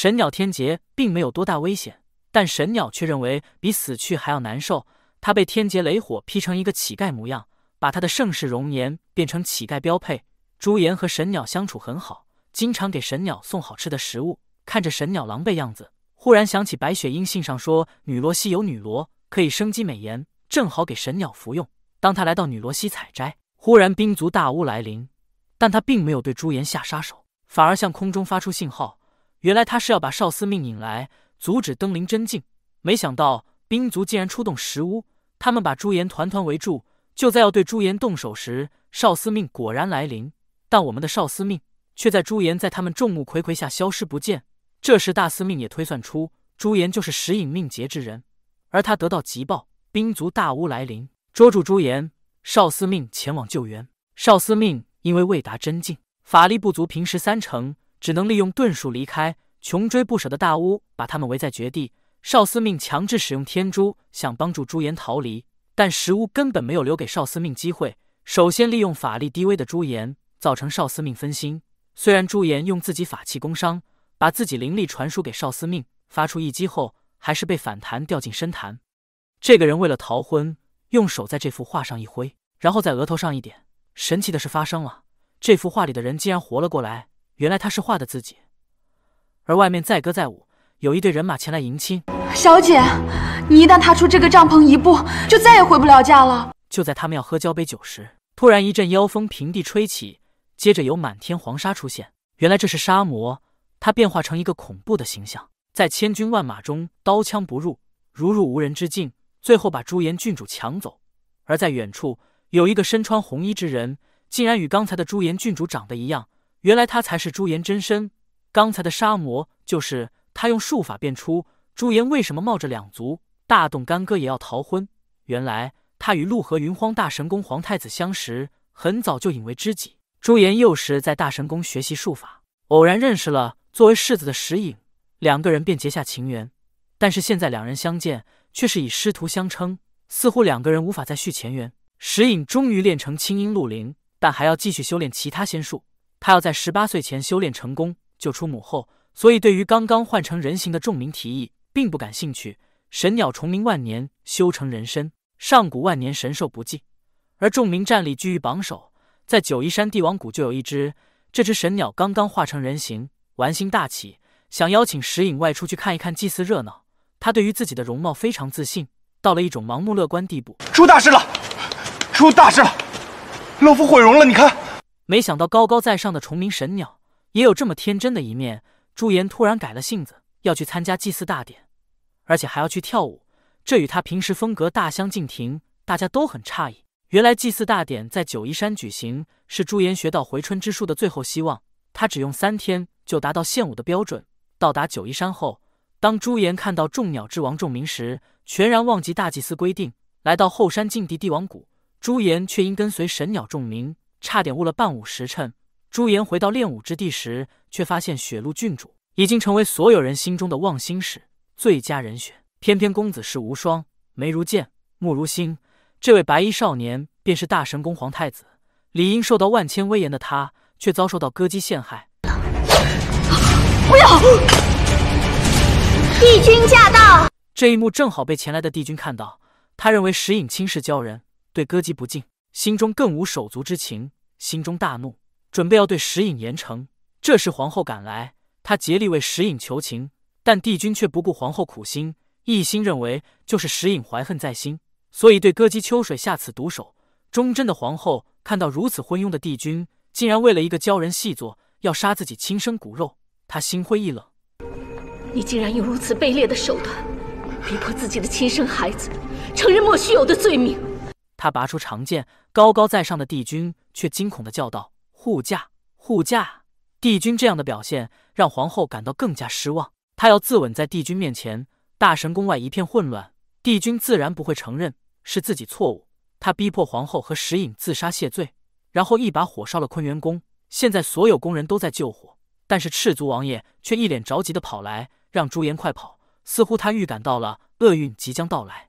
神鸟天劫并没有多大危险，但神鸟却认为比死去还要难受。它被天劫雷火劈成一个乞丐模样，把它的盛世容颜变成乞丐标配。朱颜和神鸟相处很好，经常给神鸟送好吃的食物。看着神鸟狼狈样子，忽然想起白雪英信上说女罗西有女罗可以生机美颜，正好给神鸟服用。当他来到女罗西采摘，忽然冰族大巫来临，但他并没有对朱颜下杀手，反而向空中发出信号。原来他是要把少司命引来，阻止登临真境。没想到兵卒竟然出动十屋，他们把朱颜团团围住。就在要对朱颜动手时，少司命果然来临。但我们的少司命却在朱颜在他们众目睽睽下消失不见。这时大司命也推算出朱颜就是石隐命劫之人，而他得到急报，兵卒大屋来临，捉住朱颜。少司命前往救援。少司命因为未达真境，法力不足，平时三成。只能利用遁术离开。穷追不舍的大巫把他们围在绝地。少司命强制使用天珠，想帮助朱颜逃离，但石巫根本没有留给少司命机会。首先利用法力低微的朱颜，造成少司命分心。虽然朱颜用自己法器攻伤，把自己灵力传输给少司命，发出一击后，还是被反弹掉进深潭。这个人为了逃婚，用手在这幅画上一挥，然后在额头上一点，神奇的事发生了，这幅画里的人竟然活了过来。原来他是画的自己，而外面载歌载舞，有一队人马前来迎亲。小姐，你一旦踏出这个帐篷一步，就再也回不了家了。就在他们要喝交杯酒时，突然一阵妖风平地吹起，接着有满天黄沙出现。原来这是沙魔，他变化成一个恐怖的形象，在千军万马中刀枪不入，如入无人之境，最后把朱颜郡主抢走。而在远处有一个身穿红衣之人，竟然与刚才的朱颜郡主长得一样。原来他才是朱颜真身，刚才的沙魔就是他用术法变出。朱颜为什么冒着两族大动干戈也要逃婚？原来他与陆河云荒大神宫皇太子相识，很早就引为知己。朱颜幼时在大神宫学习术法，偶然认识了作为世子的石影，两个人便结下情缘。但是现在两人相见却是以师徒相称，似乎两个人无法再续前缘。石影终于练成青音陆灵，但还要继续修炼其他仙术。他要在十八岁前修炼成功，救出母后，所以对于刚刚换成人形的仲明提议并不感兴趣。神鸟重明万年修成人身，上古万年神兽不济，而仲明战力居于榜首，在九夷山帝王谷就有一只。这只神鸟刚刚化成人形，玩心大起，想邀请石影外出去看一看祭祀热闹。他对于自己的容貌非常自信，到了一种盲目乐观地步。出大事了！出大事了！老夫毁容了，你看。没想到高高在上的崇明神鸟也有这么天真的一面。朱颜突然改了性子，要去参加祭祀大典，而且还要去跳舞，这与他平时风格大相径庭，大家都很诧异。原来祭祀大典在九夷山举行，是朱颜学到回春之术的最后希望。他只用三天就达到献舞的标准。到达九夷山后，当朱颜看到众鸟之王仲明时，全然忘记大祭司规定，来到后山禁地帝王谷。朱颜却因跟随神鸟仲明。差点误了半午时辰。朱颜回到练武之地时，却发现雪露郡主已经成为所有人心中的望星使最佳人选。偏偏公子是无双，眉如剑，目如星。这位白衣少年便是大神宫皇太子，理应受到万千威严的他，却遭受到歌姬陷害。不要！帝君驾到！这一幕正好被前来的帝君看到，他认为石影轻视鲛人，对歌姬不敬。心中更无手足之情，心中大怒，准备要对石隐严惩。这时皇后赶来，她竭力为石隐求情，但帝君却不顾皇后苦心，一心认为就是石隐怀恨在心，所以对歌姬秋水下此毒手。忠贞的皇后看到如此昏庸的帝君，竟然为了一个鲛人细作要杀自己亲生骨肉，她心灰意冷。你竟然用如此卑劣的手段逼迫自己的亲生孩子承认莫须有的罪名！他拔出长剑，高高在上的帝君却惊恐的叫道：“护驾！护驾！”帝君这样的表现让皇后感到更加失望。她要自刎在帝君面前。大神宫外一片混乱，帝君自然不会承认是自己错误。他逼迫皇后和石隐自杀谢罪，然后一把火烧了坤元宫。现在所有宫人都在救火，但是赤足王爷却一脸着急的跑来，让朱颜快跑，似乎他预感到了厄运即将到来。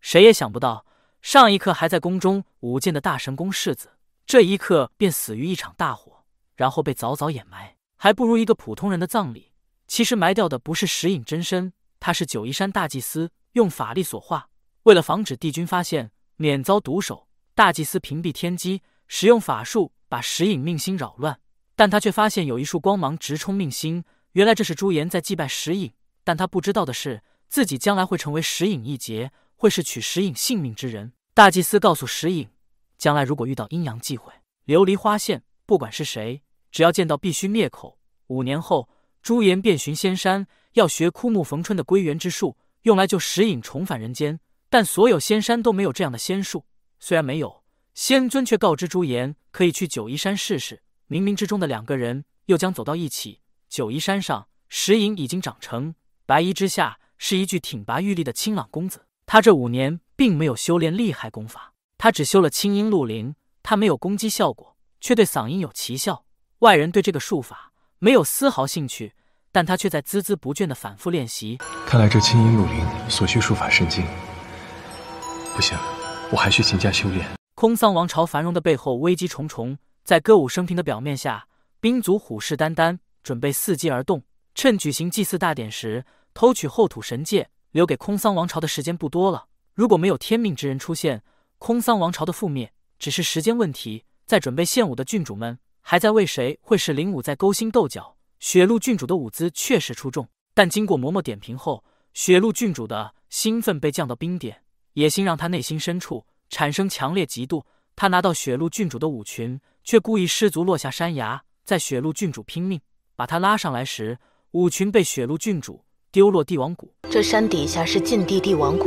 谁也想不到。上一刻还在宫中舞剑的大神宫世子，这一刻便死于一场大火，然后被早早掩埋，还不如一个普通人的葬礼。其实埋掉的不是石影真身，他是九夷山大祭司用法力所化。为了防止帝君发现，免遭毒手，大祭司屏蔽天机，使用法术把石影命星扰乱。但他却发现有一束光芒直冲命星，原来这是朱颜在祭拜石影。但他不知道的是，自己将来会成为石影一劫。会是取石影性命之人。大祭司告诉石影，将来如果遇到阴阳忌讳，琉璃花现，不管是谁，只要见到，必须灭口。五年后，朱颜遍寻仙山，要学枯木逢春的归元之术，用来救石影重返人间。但所有仙山都没有这样的仙术。虽然没有，仙尊却告知朱颜可以去九夷山试试。冥冥之中的两个人又将走到一起。九夷山上，石影已经长成，白衣之下是一具挺拔玉立的清朗公子。他这五年并没有修炼厉害功法，他只修了清音鹿灵。他没有攻击效果，却对嗓音有奇效。外人对这个术法没有丝毫兴趣，但他却在孜孜不倦的反复练习。看来这清音鹿灵所需术法甚精，不行，我还需勤加修炼。空桑王朝繁荣的背后危机重重，在歌舞升平的表面下，兵卒虎视眈眈，准备伺机而动，趁举行祭祀大典时偷取后土神界。留给空桑王朝的时间不多了。如果没有天命之人出现，空桑王朝的覆灭只是时间问题。在准备献舞的郡主们还在为谁会是灵武在勾心斗角。雪露郡主的舞姿确实出众，但经过嬷嬷点评后，雪露郡主的兴奋被降到冰点，野心让她内心深处产生强烈嫉妒。她拿到雪露郡主的舞裙，却故意失足落下山崖。在雪露郡主拼命把她拉上来时，舞裙被雪露郡主。丢落帝王谷，这山底下是禁地帝王谷，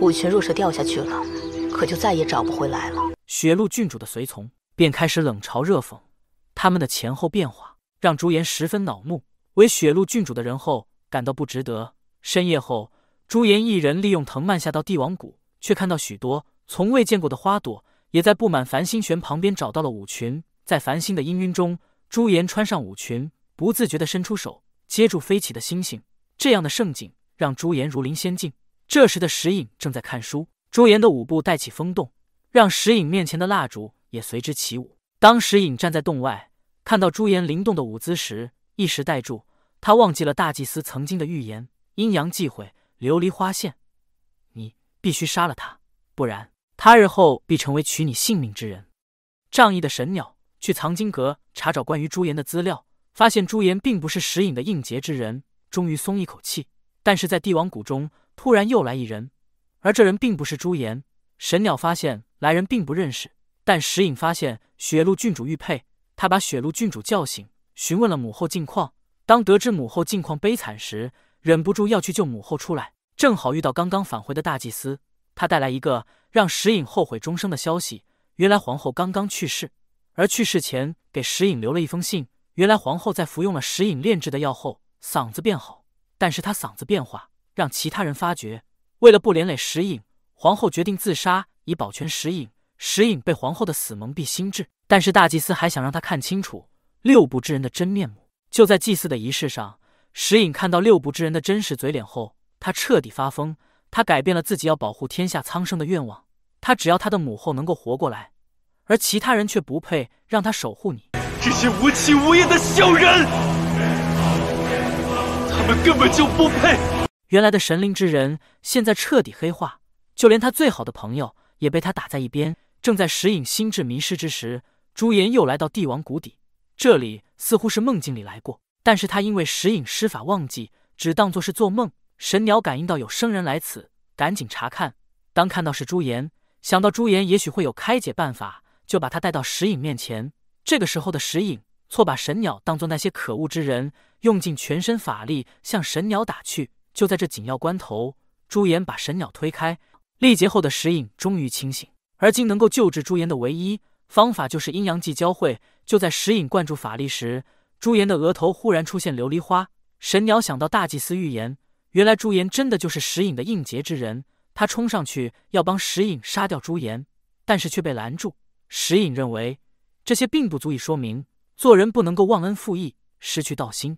舞群若是掉下去了，可就再也找不回来了。雪鹿郡主的随从便开始冷嘲热讽，他们的前后变化让朱颜十分恼怒，为雪鹿郡主的人后感到不值得。深夜后，朱颜一人利用藤蔓下到帝王谷，却看到许多从未见过的花朵，也在布满繁星旋旁边找到了舞裙。在繁星的氤氲中，朱颜穿上舞裙，不自觉地伸出手接住飞起的星星。这样的盛景让朱颜如临仙境。这时的石影正在看书，朱颜的舞步带起风动，让石影面前的蜡烛也随之起舞。当石影站在洞外，看到朱颜灵动的舞姿时，一时呆住，他忘记了大祭司曾经的预言：阴阳忌讳，琉璃花现，你必须杀了他，不然他日后必成为取你性命之人。仗义的神鸟去藏经阁查找关于朱颜的资料，发现朱颜并不是石影的应劫之人。终于松一口气，但是在帝王谷中突然又来一人，而这人并不是朱颜。神鸟发现来人并不认识，但石影发现雪露郡主玉佩，他把雪露郡主叫醒，询问了母后近况。当得知母后近况悲惨时，忍不住要去救母后出来，正好遇到刚刚返回的大祭司，他带来一个让石影后悔终生的消息：原来皇后刚刚去世，而去世前给石影留了一封信。原来皇后在服用了石影炼制的药后。嗓子变好，但是他嗓子变化让其他人发觉。为了不连累石隐，皇后决定自杀以保全石隐。石隐被皇后的死蒙蔽心智，但是大祭司还想让他看清楚六部之人的真面目。就在祭祀的仪式上，石隐看到六部之人的真实嘴脸后，他彻底发疯。他改变了自己要保护天下苍生的愿望。他只要他的母后能够活过来，而其他人却不配让他守护你。这些无情无义的小人！他们根本就不配。原来的神灵之人，现在彻底黑化，就连他最好的朋友也被他打在一边。正在石影心智迷失之时，朱颜又来到帝王谷底，这里似乎是梦境里来过，但是他因为石影施法忘记，只当做是做梦。神鸟感应到有生人来此，赶紧查看。当看到是朱颜，想到朱颜也许会有开解办法，就把他带到石影面前。这个时候的石影错把神鸟当作那些可恶之人。用尽全身法力向神鸟打去。就在这紧要关头，朱颜把神鸟推开。力竭后的石影终于清醒。而今能够救治朱颜的唯一方法就是阴阳气交汇。就在石影灌注法力时，朱颜的额头忽然出现琉璃花。神鸟想到大祭司预言，原来朱颜真的就是石影的应劫之人。他冲上去要帮石影杀掉朱颜，但是却被拦住。石影认为这些并不足以说明，做人不能够忘恩负义，失去道心。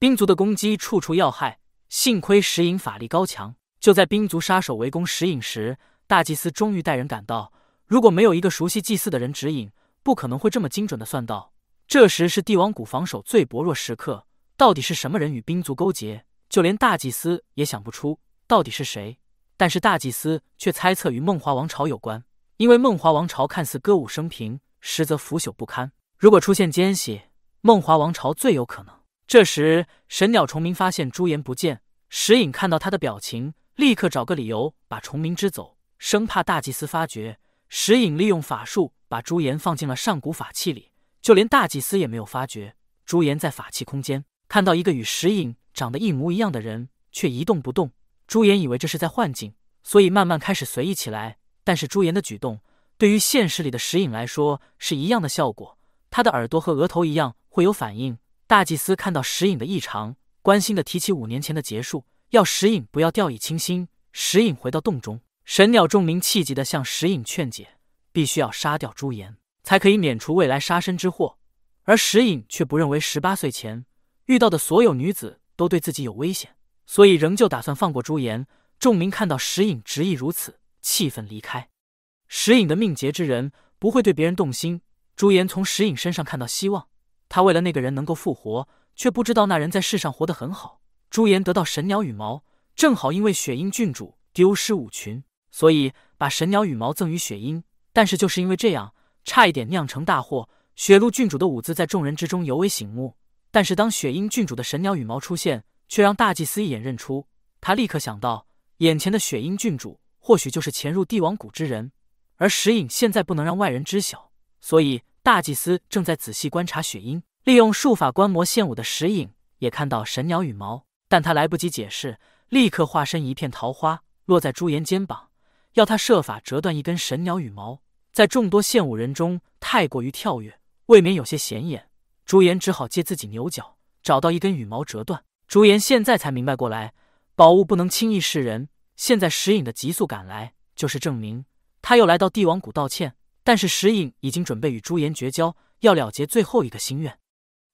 兵族的攻击处处要害，幸亏石影法力高强。就在兵族杀手围攻石影时，大祭司终于带人赶到。如果没有一个熟悉祭祀的人指引，不可能会这么精准的算到。这时是帝王谷防守最薄弱时刻，到底是什么人与兵族勾结？就连大祭司也想不出到底是谁。但是大祭司却猜测与梦华王朝有关，因为梦华王朝看似歌舞升平，实则腐朽不堪。如果出现奸细，梦华王朝最有可能。这时，神鸟重明发现朱颜不见，石影看到他的表情，立刻找个理由把重明支走，生怕大祭司发觉。石影利用法术把朱颜放进了上古法器里，就连大祭司也没有发觉。朱颜在法器空间看到一个与石影长得一模一样的人，却一动不动。朱颜以为这是在幻境，所以慢慢开始随意起来。但是朱颜的举动对于现实里的石影来说是一样的效果，他的耳朵和额头一样会有反应。大祭司看到石影的异常，关心的提起五年前的结束，要石影不要掉以轻心。石影回到洞中，神鸟众明气急的向石影劝解，必须要杀掉朱颜，才可以免除未来杀身之祸。而石影却不认为十八岁前遇到的所有女子都对自己有危险，所以仍旧打算放过朱颜。众明看到石影执意如此，气愤离开。石影的命劫之人不会对别人动心。朱颜从石影身上看到希望。他为了那个人能够复活，却不知道那人在世上活得很好。朱颜得到神鸟羽毛，正好因为雪鹰郡主丢失舞裙，所以把神鸟羽毛赠予雪鹰。但是就是因为这样，差一点酿成大祸。雪鹿郡主的舞姿在众人之中尤为醒目，但是当雪鹰郡主的神鸟羽毛出现，却让大祭司一眼认出。他立刻想到，眼前的雪鹰郡主或许就是潜入帝王谷之人，而石影现在不能让外人知晓，所以。大祭司正在仔细观察雪鹰，利用术法观摩献舞的石影也看到神鸟羽毛，但他来不及解释，立刻化身一片桃花落在朱颜肩膀，要他设法折断一根神鸟羽毛。在众多献舞人中，太过于跳跃，未免有些显眼。朱颜只好借自己牛角找到一根羽毛折断。朱颜现在才明白过来，宝物不能轻易示人。现在石影的急速赶来，就是证明。他又来到帝王谷道歉。但是石隐已经准备与朱颜绝交，要了结最后一个心愿。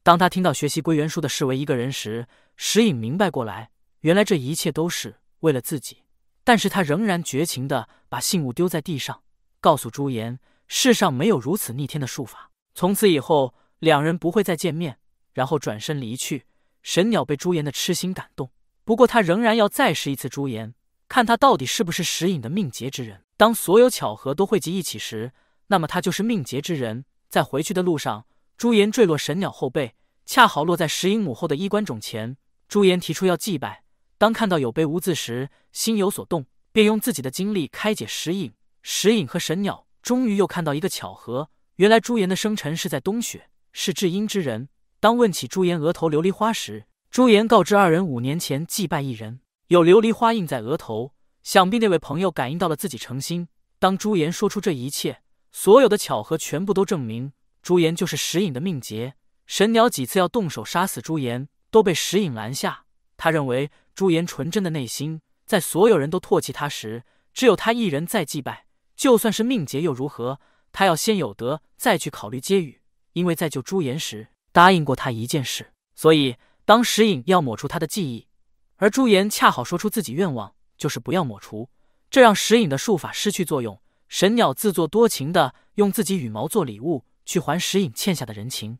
当他听到学习归元术的视为一个人时，石隐明白过来，原来这一切都是为了自己。但是他仍然绝情的把信物丢在地上，告诉朱颜：“世上没有如此逆天的术法。”从此以后，两人不会再见面。然后转身离去。神鸟被朱颜的痴心感动，不过他仍然要再试一次朱颜，看他到底是不是石隐的命劫之人。当所有巧合都汇集一起时。那么他就是命劫之人。在回去的路上，朱颜坠落神鸟后背，恰好落在石影母后的衣冠冢前。朱颜提出要祭拜，当看到有碑无字时，心有所动，便用自己的经历开解石影。石影和神鸟终于又看到一个巧合，原来朱颜的生辰是在冬雪，是至阴之人。当问起朱颜额头琉璃花时，朱颜告知二人五年前祭拜一人，有琉璃花印在额头，想必那位朋友感应到了自己诚心。当朱颜说出这一切。所有的巧合全部都证明，朱颜就是石影的命劫。神鸟几次要动手杀死朱颜，都被石影拦下。他认为朱颜纯真的内心，在所有人都唾弃他时，只有他一人在祭拜。就算是命劫又如何？他要先有德，再去考虑接雨。因为在救朱颜时答应过他一件事，所以当石影要抹除他的记忆，而朱颜恰好说出自己愿望，就是不要抹除，这让石影的术法失去作用。神鸟自作多情的用自己羽毛做礼物去还石影欠下的人情。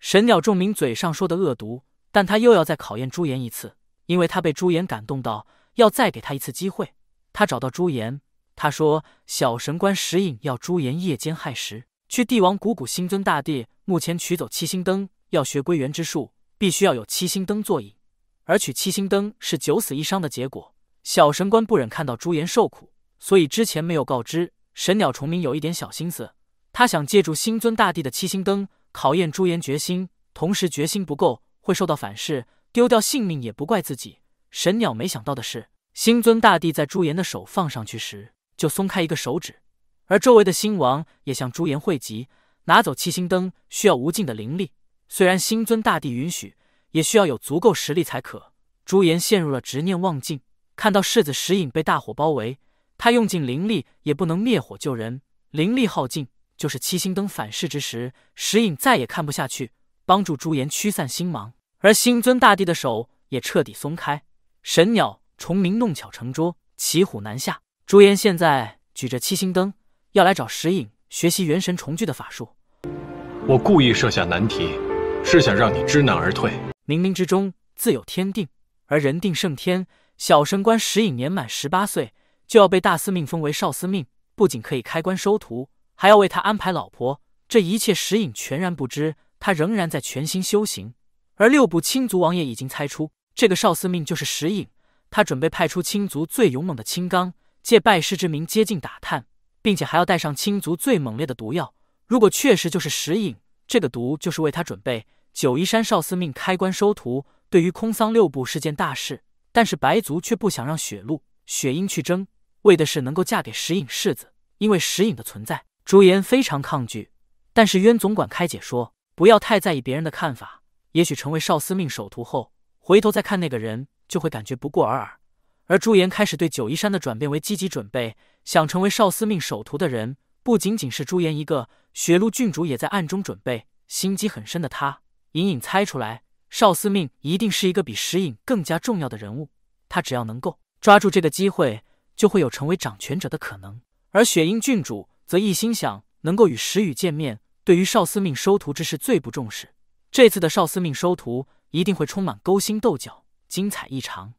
神鸟重明嘴上说的恶毒，但他又要再考验朱颜一次，因为他被朱颜感动到，要再给他一次机会。他找到朱颜，他说：“小神官石影要朱颜夜间害时去帝王谷谷星尊大殿墓前取走七星灯。要学归元之术，必须要有七星灯作引，而取七星灯是九死一生的结果。小神官不忍看到朱颜受苦，所以之前没有告知。”神鸟重鸣有一点小心思，他想借助星尊大帝的七星灯考验朱颜决心，同时决心不够会受到反噬，丢掉性命也不怪自己。神鸟没想到的是，星尊大帝在朱颜的手放上去时就松开一个手指，而周围的星王也向朱颜汇集，拿走七星灯需要无尽的灵力，虽然星尊大帝允许，也需要有足够实力才可。朱颜陷入了执念望境，看到世子石影被大火包围。他用尽灵力也不能灭火救人，灵力耗尽就是七星灯反噬之时。石影再也看不下去，帮助朱颜驱散星芒，而星尊大帝的手也彻底松开。神鸟重鸣，弄巧成拙，骑虎难下。朱颜现在举着七星灯，要来找石影学习元神重聚的法术。我故意设下难题，是想让你知难而退。冥冥之中自有天定，而人定胜天。小神官石影年满十八岁。就要被大司命封为少司命，不仅可以开棺收徒，还要为他安排老婆。这一切石影全然不知，他仍然在全心修行。而六部青族王爷已经猜出这个少司命就是石影，他准备派出青族最勇猛的青刚，借拜师之名接近打探，并且还要带上青族最猛烈的毒药。如果确实就是石影，这个毒就是为他准备。九夷山少司命开棺收徒，对于空桑六部是件大事，但是白族却不想让雪露、雪鹰去争。为的是能够嫁给石影世子，因为石影的存在，朱颜非常抗拒。但是渊总管开解说，不要太在意别人的看法，也许成为少司命首徒后，回头再看那个人，就会感觉不过尔尔。而朱颜开始对九夷山的转变为积极准备，想成为少司命首徒的人不仅仅是朱颜一个，雪鹿郡主也在暗中准备。心机很深的她，隐隐猜出来，少司命一定是一个比石影更加重要的人物。她只要能够抓住这个机会。就会有成为掌权者的可能，而雪鹰郡主则一心想能够与石雨见面，对于少司命收徒之事最不重视。这次的少司命收徒一定会充满勾心斗角，精彩异常。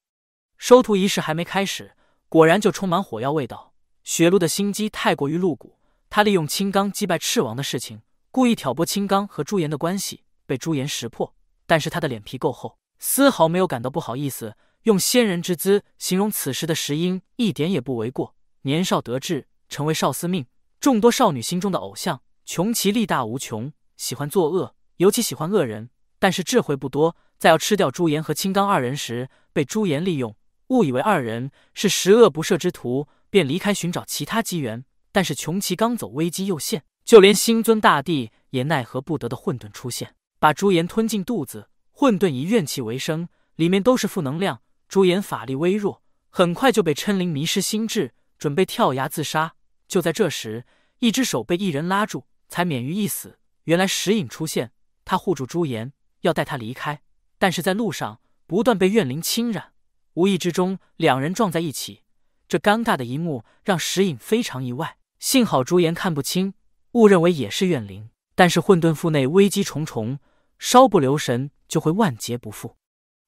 收徒仪式还没开始，果然就充满火药味道。雪鹿的心机太过于露骨，他利用青刚击败赤王的事情，故意挑拨青刚和朱颜的关系，被朱颜识破，但是他的脸皮够厚，丝毫没有感到不好意思。用仙人之姿形容此时的石英一点也不为过。年少得志，成为少司命，众多少女心中的偶像。穷奇力大无穷，喜欢作恶，尤其喜欢恶人，但是智慧不多。在要吃掉朱颜和青刚二人时，被朱颜利用，误以为二人是十恶不赦之徒，便离开寻找其他机缘。但是穷奇刚走，危机又现，就连星尊大帝也奈何不得的混沌出现，把朱颜吞进肚子。混沌以怨气为生，里面都是负能量。朱颜法力微弱，很快就被琛灵迷失心智，准备跳崖自杀。就在这时，一只手被一人拉住，才免于一死。原来石影出现，他护住朱颜，要带他离开。但是在路上不断被怨灵侵染，无意之中两人撞在一起。这尴尬的一幕让石影非常意外。幸好朱颜看不清，误认为也是怨灵，但是混沌腹内危机重重，稍不留神就会万劫不复。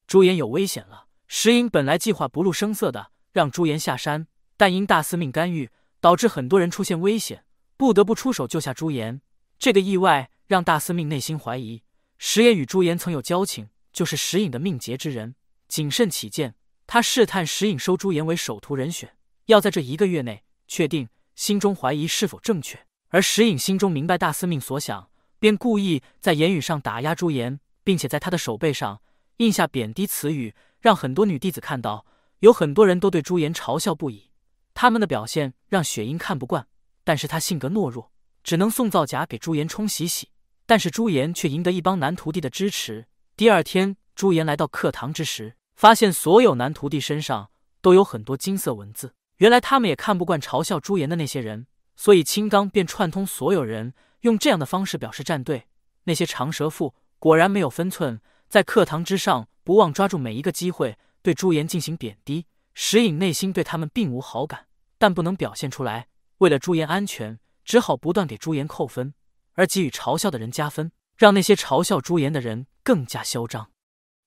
朱颜有危险了。石隐本来计划不露声色的让朱颜下山，但因大司命干预，导致很多人出现危险，不得不出手救下朱颜。这个意外让大司命内心怀疑，石隐与朱颜曾有交情，就是石隐的命劫之人。谨慎起见，他试探石隐收朱颜为首徒人选，要在这一个月内确定心中怀疑是否正确。而石隐心中明白大司命所想，便故意在言语上打压朱颜，并且在他的手背上印下贬低词语。让很多女弟子看到，有很多人都对朱颜嘲笑不已。他们的表现让雪鹰看不惯，但是他性格懦弱，只能送皂荚给朱颜冲洗洗。但是朱颜却赢得一帮男徒弟的支持。第二天，朱颜来到课堂之时，发现所有男徒弟身上都有很多金色文字。原来他们也看不惯嘲笑朱颜的那些人，所以青刚便串通所有人，用这样的方式表示站队。那些长舌妇果然没有分寸，在课堂之上。不忘抓住每一个机会对朱颜进行贬低，石隐内心对他们并无好感，但不能表现出来。为了朱颜安全，只好不断给朱颜扣分，而给予嘲笑的人加分，让那些嘲笑朱颜的人更加嚣张。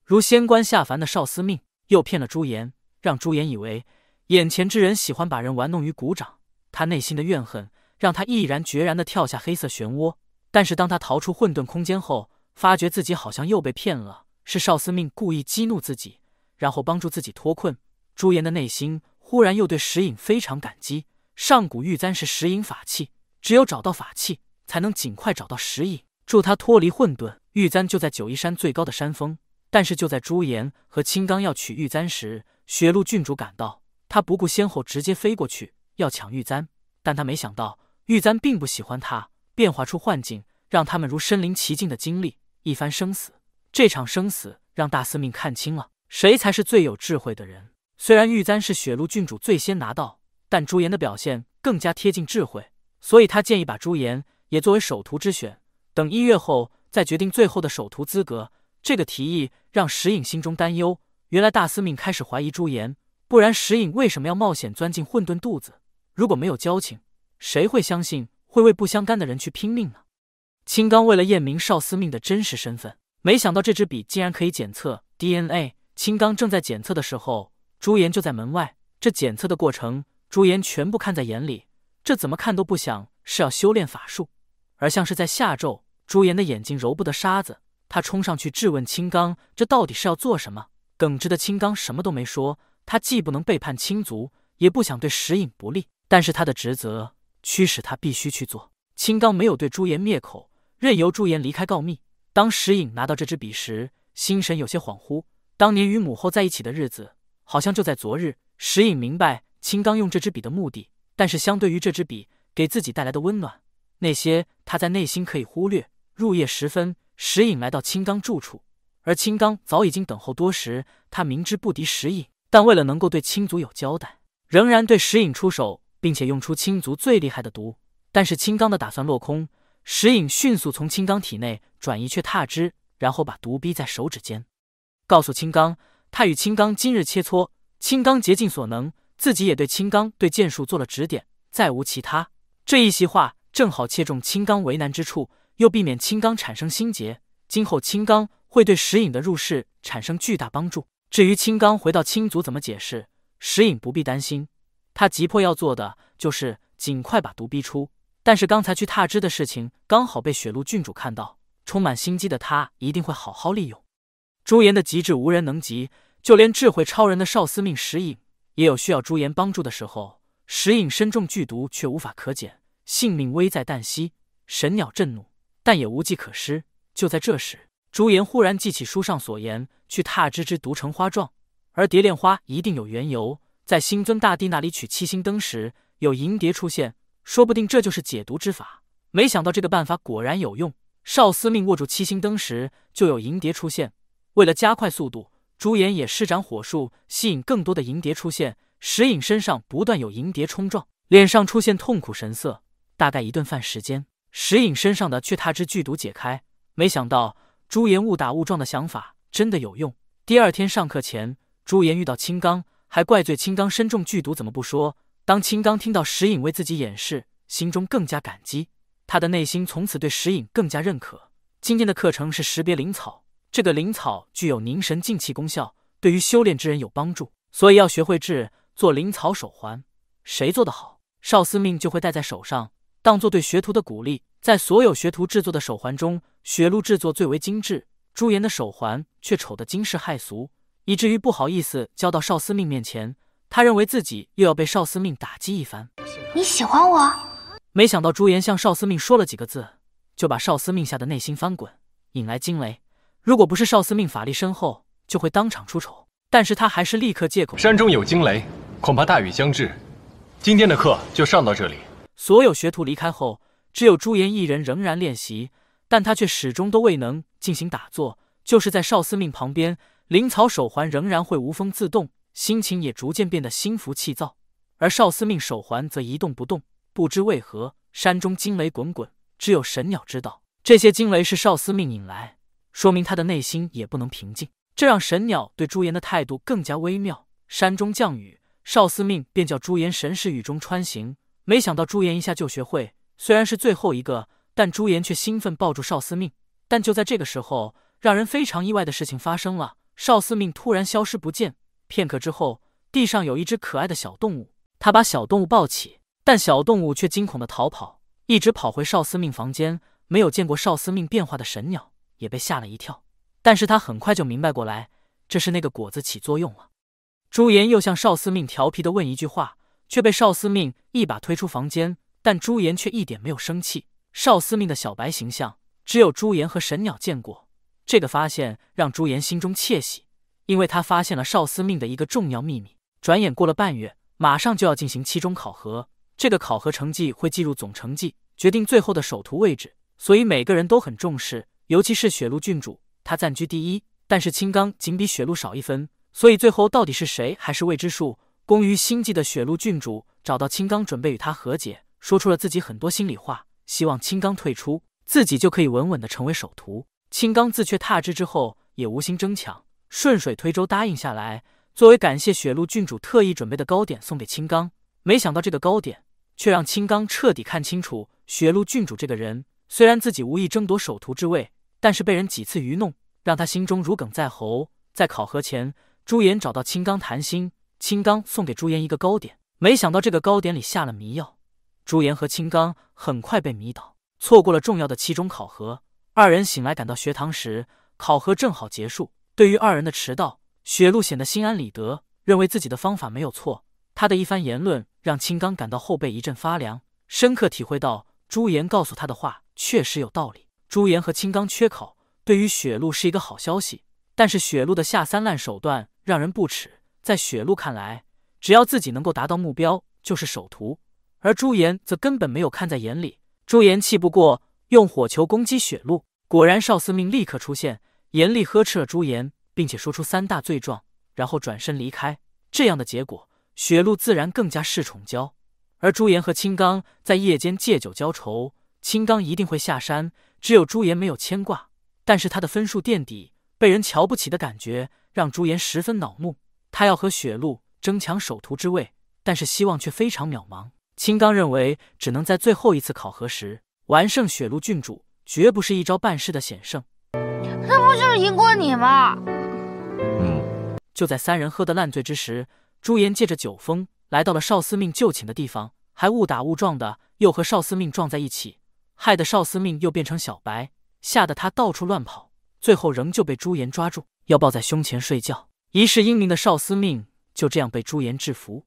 如仙官下凡的少司命又骗了朱颜，让朱颜以为眼前之人喜欢把人玩弄于股掌。他内心的怨恨让他毅然决然的跳下黑色漩涡。但是当他逃出混沌空间后，发觉自己好像又被骗了。是少司命故意激怒自己，然后帮助自己脱困。朱颜的内心忽然又对石影非常感激。上古玉簪是石影法器，只有找到法器，才能尽快找到石影，助他脱离混沌。玉簪就在九夷山最高的山峰。但是就在朱颜和青冈要取玉簪时，雪露郡主赶到，她不顾先后，直接飞过去要抢玉簪。但她没想到，玉簪并不喜欢她，变化出幻境，让他们如身临其境的经历一番生死。这场生死让大司命看清了谁才是最有智慧的人。虽然玉簪是雪鹿郡主最先拿到，但朱颜的表现更加贴近智慧，所以他建议把朱颜也作为首徒之选。等一月后再决定最后的首徒资格。这个提议让石影心中担忧。原来大司命开始怀疑朱颜，不然石影为什么要冒险钻进混沌肚子？如果没有交情，谁会相信会为不相干的人去拼命呢？青冈为了验明少司命的真实身份。没想到这支笔竟然可以检测 DNA。青刚正在检测的时候，朱颜就在门外。这检测的过程，朱颜全部看在眼里。这怎么看都不想是要修炼法术，而像是在下咒。朱颜的眼睛揉不得沙子，他冲上去质问青刚：“这到底是要做什么？”耿直的青刚什么都没说。他既不能背叛青族，也不想对石隐不利，但是他的职责驱使他必须去做。青刚没有对朱颜灭口，任由朱颜离开告密。当石影拿到这支笔时，心神有些恍惚。当年与母后在一起的日子，好像就在昨日。石影明白青刚用这支笔的目的，但是相对于这支笔给自己带来的温暖，那些他在内心可以忽略。入夜时分，石影来到青刚住处，而青刚早已经等候多时。他明知不敌石影，但为了能够对青族有交代，仍然对石影出手，并且用出青族最厉害的毒。但是青刚的打算落空。石影迅速从青冈体内转移去踏之，然后把毒逼在手指间，告诉青冈，他与青冈今日切磋，青冈竭尽所能，自己也对青冈对剑术做了指点，再无其他。这一席话正好切中青冈为难之处，又避免青冈产生心结，今后青冈会对石影的入室产生巨大帮助。至于青冈回到青族怎么解释，石影不必担心，他急迫要做的就是尽快把毒逼出。但是刚才去踏枝的事情刚好被雪鹿郡主看到，充满心机的她一定会好好利用。朱颜的极致无人能及，就连智慧超人的少司命石影也有需要朱颜帮助的时候。石影身中剧毒却无法可解，性命危在旦夕。神鸟震怒，但也无计可施。就在这时，朱颜忽然记起书上所言，去踏枝之毒成花状，而蝶恋花一定有缘由。在星尊大帝那里取七星灯时，有银蝶出现。说不定这就是解毒之法。没想到这个办法果然有用。少司命握住七星灯时，就有银蝶出现。为了加快速度，朱颜也施展火术，吸引更多的银蝶出现。石影身上不断有银蝶冲撞，脸上出现痛苦神色。大概一顿饭时间，石影身上的却踏之剧毒解开。没想到朱颜误打误撞的想法真的有用。第二天上课前，朱颜遇到青冈，还怪罪青冈身中剧毒，怎么不说？当青刚听到石影为自己掩饰，心中更加感激。他的内心从此对石影更加认可。今天的课程是识别灵草，这个灵草具有凝神静气功效，对于修炼之人有帮助，所以要学会制作灵草手环。谁做得好，少司命就会戴在手上，当做对学徒的鼓励。在所有学徒制作的手环中，雪露制作最为精致，朱颜的手环却丑得惊世骇俗，以至于不好意思交到少司命面前。他认为自己又要被少司命打击一番。你喜欢我？没想到朱颜向少司命说了几个字，就把少司命吓得内心翻滚，引来惊雷。如果不是少司命法力深厚，就会当场出丑。但是他还是立刻借口山中有惊雷，恐怕大雨将至，今天的课就上到这里。所有学徒离开后，只有朱颜一人仍然练习，但他却始终都未能进行打坐，就是在少司命旁边，灵草手环仍然会无风自动。心情也逐渐变得心浮气躁，而少司命手环则一动不动。不知为何，山中惊雷滚滚，只有神鸟知道这些惊雷是少司命引来，说明他的内心也不能平静。这让神鸟对朱颜的态度更加微妙。山中降雨，少司命便叫朱颜神识雨中穿行。没想到朱颜一下就学会，虽然是最后一个，但朱颜却兴奋抱住少司命。但就在这个时候，让人非常意外的事情发生了：少司命突然消失不见。片刻之后，地上有一只可爱的小动物，他把小动物抱起，但小动物却惊恐的逃跑，一直跑回少司命房间。没有见过少司命变化的神鸟也被吓了一跳，但是他很快就明白过来，这是那个果子起作用了。朱颜又向少司命调皮的问一句话，却被少司命一把推出房间。但朱颜却一点没有生气。少司命的小白形象，只有朱颜和神鸟见过，这个发现让朱颜心中窃喜。因为他发现了少司命的一个重要秘密。转眼过了半月，马上就要进行期中考核，这个考核成绩会计入总成绩，决定最后的首徒位置，所以每个人都很重视。尤其是雪露郡主，她暂居第一，但是青冈仅比雪露少一分，所以最后到底是谁还是未知数。功于心计的雪露郡主找到青冈，准备与他和解，说出了自己很多心里话，希望青冈退出，自己就可以稳稳的成为首徒。青冈自却踏之之后，也无心争抢。顺水推舟答应下来，作为感谢，雪鹿郡主特意准备的糕点送给青冈。没想到这个糕点却让青冈彻底看清楚雪鹿郡主这个人。虽然自己无意争夺首徒之位，但是被人几次愚弄，让他心中如鲠在喉。在考核前，朱颜找到青冈谈心，青冈送给朱颜一个糕点。没想到这个糕点里下了迷药，朱颜和青冈很快被迷倒，错过了重要的期中考核。二人醒来赶到学堂时，考核正好结束。对于二人的迟到，雪露显得心安理得，认为自己的方法没有错。他的一番言论让青冈感到后背一阵发凉，深刻体会到朱颜告诉他的话确实有道理。朱颜和青冈缺口，对于雪露是一个好消息，但是雪露的下三滥手段让人不齿。在雪露看来，只要自己能够达到目标，就是首徒；而朱颜则根本没有看在眼里。朱颜气不过，用火球攻击雪露。果然，少司命立刻出现。严厉呵斥了朱颜，并且说出三大罪状，然后转身离开。这样的结果，雪露自然更加恃宠娇。而朱颜和青刚在夜间借酒浇愁，青刚一定会下山，只有朱颜没有牵挂。但是他的分数垫底，被人瞧不起的感觉让朱颜十分恼怒。他要和雪露争抢首徒之位，但是希望却非常渺茫。青刚认为，只能在最后一次考核时完胜雪露郡主，绝不是一招半式的险胜。那不就是赢过你吗？嗯，就在三人喝得烂醉之时，朱颜借着酒疯来到了少司命就寝的地方，还误打误撞的又和少司命撞在一起，害得少司命又变成小白，吓得他到处乱跑，最后仍旧被朱颜抓住，要抱在胸前睡觉。一世英明的少司命就这样被朱颜制服。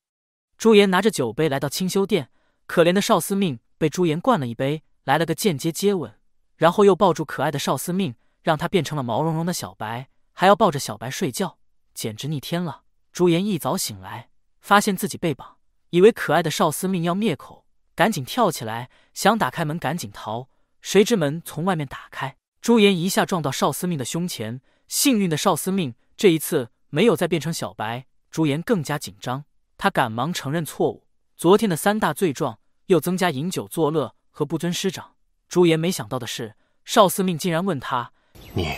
朱颜拿着酒杯来到清修殿，可怜的少司命被朱颜灌了一杯，来了个间接接吻，然后又抱住可爱的少司命。让他变成了毛茸茸的小白，还要抱着小白睡觉，简直逆天了。朱颜一早醒来，发现自己被绑，以为可爱的少司命要灭口，赶紧跳起来想打开门赶紧逃，谁知门从外面打开，朱颜一下撞到少司命的胸前。幸运的少司命这一次没有再变成小白，朱颜更加紧张，他赶忙承认错误，昨天的三大罪状又增加饮酒作乐和不尊师长。朱颜没想到的是，少司命竟然问他。你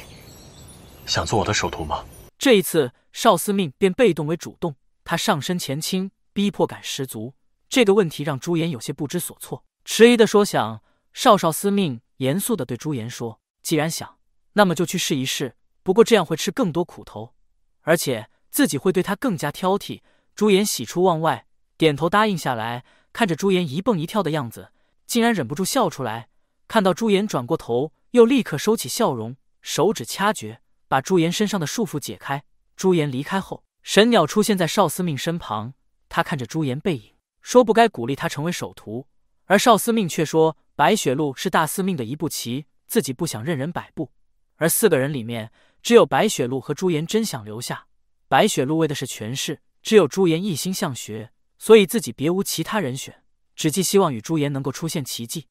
想做我的首徒吗？这一次，少司命便被动为主动，他上身前倾，逼迫感十足。这个问题让朱颜有些不知所措，迟疑的说：“想。”少少司命严肃的对朱颜说：“既然想，那么就去试一试。不过这样会吃更多苦头，而且自己会对他更加挑剔。”朱颜喜出望外，点头答应下来。看着朱颜一蹦一跳的样子，竟然忍不住笑出来。看到朱颜转过头，又立刻收起笑容。手指掐诀，把朱颜身上的束缚解开。朱颜离开后，神鸟出现在少司命身旁。他看着朱颜背影，说：“不该鼓励他成为首徒。”而少司命却说：“白雪露是大司命的一步棋，自己不想任人摆布。”而四个人里面，只有白雪露和朱颜真想留下。白雪露为的是权势，只有朱颜一心向学，所以自己别无其他人选，只寄希望与朱颜能够出现奇迹。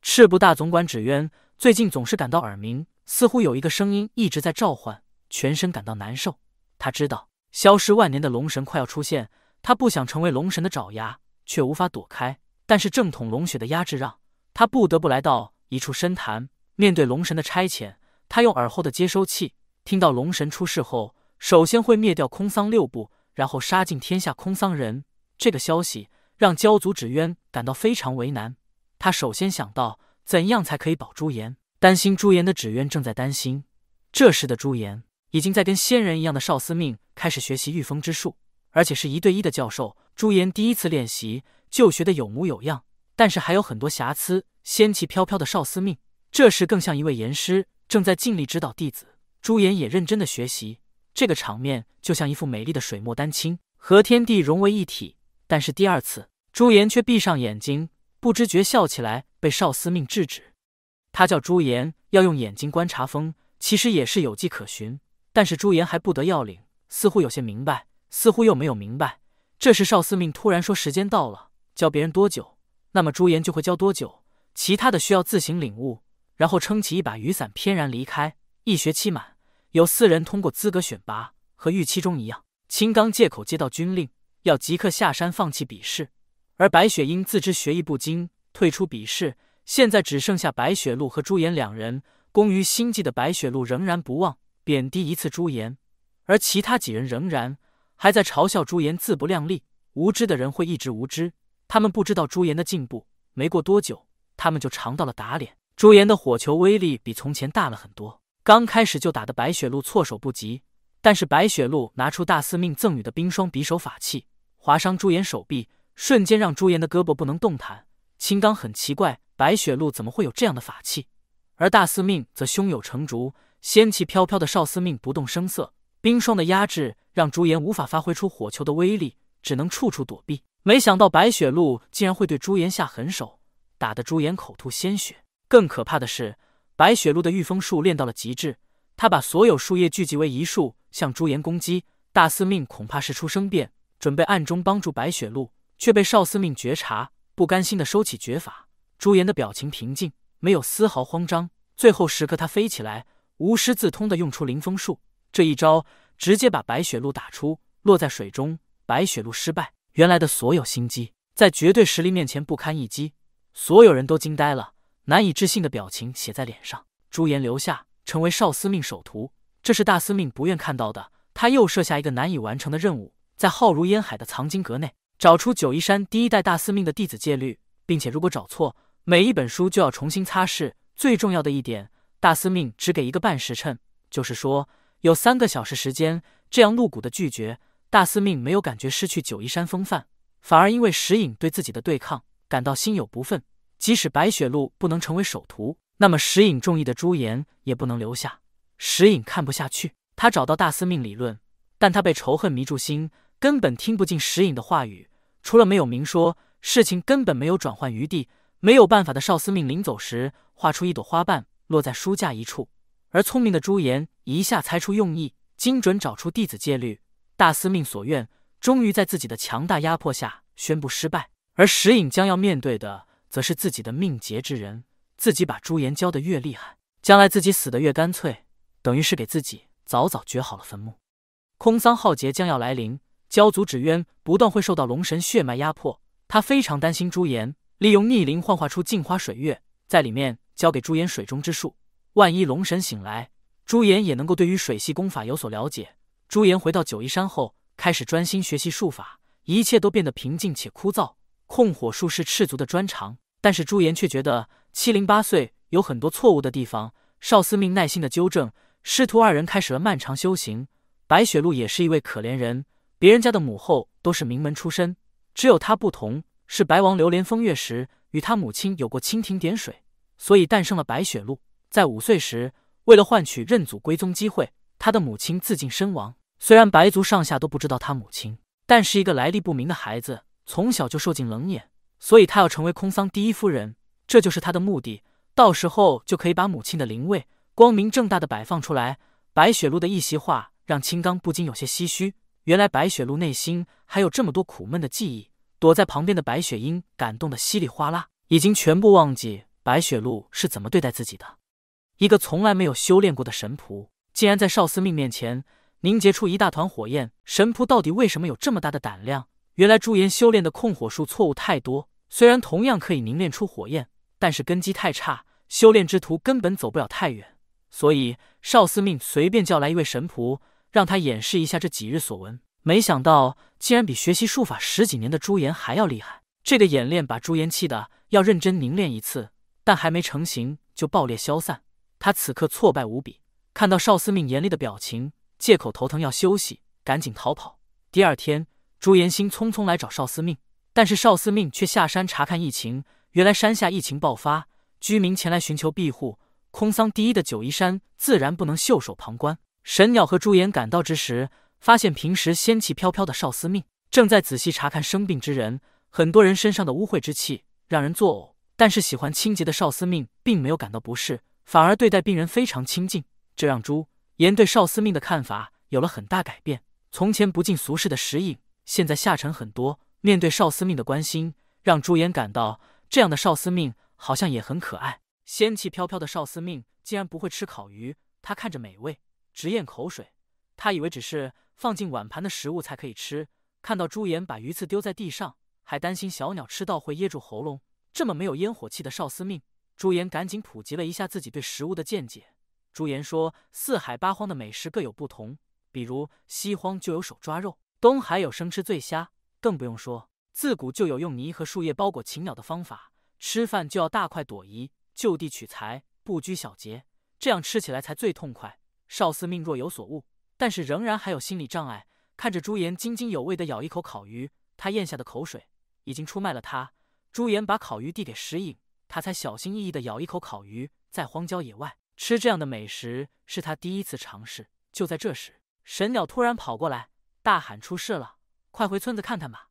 赤部大总管纸鸢最近总是感到耳鸣。似乎有一个声音一直在召唤，全身感到难受。他知道消失万年的龙神快要出现，他不想成为龙神的爪牙，却无法躲开。但是正统龙血的压制让他不得不来到一处深潭，面对龙神的差遣。他用耳后的接收器听到龙神出世后，首先会灭掉空桑六部，然后杀尽天下空桑人。这个消息让蛟族芷渊感到非常为难。他首先想到怎样才可以保朱颜。担心朱颜的纸鸢正在担心，这时的朱颜已经在跟仙人一样的少司命开始学习御风之术，而且是一对一的教授。朱颜第一次练习就学的有模有样，但是还有很多瑕疵。仙气飘飘的少司命这时更像一位严师，正在尽力指导弟子。朱颜也认真的学习，这个场面就像一幅美丽的水墨丹青，和天地融为一体。但是第二次，朱颜却闭上眼睛，不知觉笑起来，被少司命制止。他叫朱颜，要用眼睛观察风，其实也是有迹可循。但是朱颜还不得要领，似乎有些明白，似乎又没有明白。这时少司命突然说：“时间到了，教别人多久，那么朱颜就会教多久。其他的需要自行领悟。”然后撑起一把雨伞，翩然离开。一学期满，有四人通过资格选拔，和预期中一样。青冈借口接到军令，要即刻下山，放弃比试。而白雪英自知学艺不精，退出比试。现在只剩下白雪露和朱颜两人。攻于心计的白雪露仍然不忘贬低一次朱颜，而其他几人仍然还在嘲笑朱颜自不量力。无知的人会一直无知，他们不知道朱颜的进步。没过多久，他们就尝到了打脸。朱颜的火球威力比从前大了很多，刚开始就打得白雪露措手不及。但是白雪露拿出大司命赠予的冰霜匕首法器，划伤朱颜手臂，瞬间让朱颜的胳膊不能动弹。青刚很奇怪。白雪露怎么会有这样的法器？而大司命则胸有成竹，仙气飘飘的少司命不动声色。冰霜的压制让朱颜无法发挥出火球的威力，只能处处躲避。没想到白雪露竟然会对朱颜下狠手，打得朱颜口吐鲜血。更可怕的是，白雪露的御风术练到了极致，她把所有树叶聚集为一束向朱颜攻击。大司命恐怕是出生变，准备暗中帮助白雪露，却被少司命觉察，不甘心的收起绝法。朱颜的表情平静，没有丝毫慌张。最后时刻，他飞起来，无师自通地用出凌风术，这一招直接把白雪露打出，落在水中。白雪露失败，原来的所有心机在绝对实力面前不堪一击。所有人都惊呆了，难以置信的表情写在脸上。朱颜留下，成为少司命首徒，这是大司命不愿看到的。他又设下一个难以完成的任务，在浩如烟海的藏经阁内找出九夷山第一代大司命的弟子戒律，并且如果找错。每一本书就要重新擦拭。最重要的一点，大司命只给一个半时辰，就是说有三个小时时间。这样露骨的拒绝，大司命没有感觉失去九夷山风范，反而因为石隐对自己的对抗感到心有不忿。即使白雪露不能成为首徒，那么石影中意的朱颜也不能留下。石隐看不下去，他找到大司命理论，但他被仇恨迷住心，根本听不进石隐的话语。除了没有明说，事情根本没有转换余地。没有办法的少司命临走时画出一朵花瓣落在书架一处，而聪明的朱颜一下猜出用意，精准找出弟子戒律，大司命所愿，终于在自己的强大压迫下宣布失败。而石影将要面对的，则是自己的命劫之人。自己把朱颜教的越厉害，将来自己死的越干脆，等于是给自己早早掘好了坟墓。空桑浩劫将要来临，教族纸鸢不断会受到龙神血脉压迫，他非常担心朱颜。利用逆鳞幻化出镜花水月，在里面交给朱颜水中之术。万一龙神醒来，朱颜也能够对于水系功法有所了解。朱颜回到九夷山后，开始专心学习术法，一切都变得平静且枯燥。控火术是赤足的专长，但是朱颜却觉得七零八碎有很多错误的地方。少司命耐心的纠正，师徒二人开始了漫长修行。白雪露也是一位可怜人，别人家的母后都是名门出身，只有她不同。是白王流连风月时，与他母亲有过蜻蜓点水，所以诞生了白雪露。在五岁时，为了换取认祖归宗机会，他的母亲自尽身亡。虽然白族上下都不知道他母亲，但是一个来历不明的孩子从小就受尽冷眼，所以他要成为空桑第一夫人，这就是他的目的。到时候就可以把母亲的灵位光明正大的摆放出来。白雪露的一席话让青冈不禁有些唏嘘，原来白雪露内心还有这么多苦闷的记忆。躲在旁边的白雪英感动的稀里哗啦，已经全部忘记白雪露是怎么对待自己的。一个从来没有修炼过的神仆，竟然在少司命面前凝结出一大团火焰。神仆到底为什么有这么大的胆量？原来朱颜修炼的控火术错误太多，虽然同样可以凝练出火焰，但是根基太差，修炼之途根本走不了太远。所以少司命随便叫来一位神仆，让他演示一下这几日所闻。没想到竟然比学习术法十几年的朱颜还要厉害。这个演练把朱颜气的要认真凝练一次，但还没成型就爆裂消散。他此刻挫败无比，看到少司命严厉的表情，借口头疼要休息，赶紧逃跑。第二天，朱颜心匆匆来找少司命，但是少司命却下山查看疫情。原来山下疫情爆发，居民前来寻求庇护。空桑第一的九嶷山自然不能袖手旁观。神鸟和朱颜赶到之时。发现平时仙气飘飘的少司命正在仔细查看生病之人，很多人身上的污秽之气让人作呕，但是喜欢清洁的少司命并没有感到不适，反而对待病人非常亲近，这让朱颜对少司命的看法有了很大改变。从前不近俗世的石影，现在下沉很多。面对少司命的关心，让朱颜感到这样的少司命好像也很可爱。仙气飘飘的少司命竟然不会吃烤鱼，他看着美味直咽口水。他以为只是放进碗盘的食物才可以吃，看到朱颜把鱼刺丢在地上，还担心小鸟吃到会噎住喉咙。这么没有烟火气的少司命，朱颜赶紧普及了一下自己对食物的见解。朱颜说：“四海八荒的美食各有不同，比如西荒就有手抓肉，东海有生吃醉虾，更不用说自古就有用泥和树叶包裹禽鸟的方法。吃饭就要大快朵颐，就地取材，不拘小节，这样吃起来才最痛快。”少司命若有所悟。但是仍然还有心理障碍。看着朱颜津津有味地咬一口烤鱼，他咽下的口水已经出卖了他。朱颜把烤鱼递给石影，他才小心翼翼地咬一口烤鱼。在荒郊野外吃这样的美食是他第一次尝试。就在这时，神鸟突然跑过来，大喊：“出事了！快回村子看看吧！”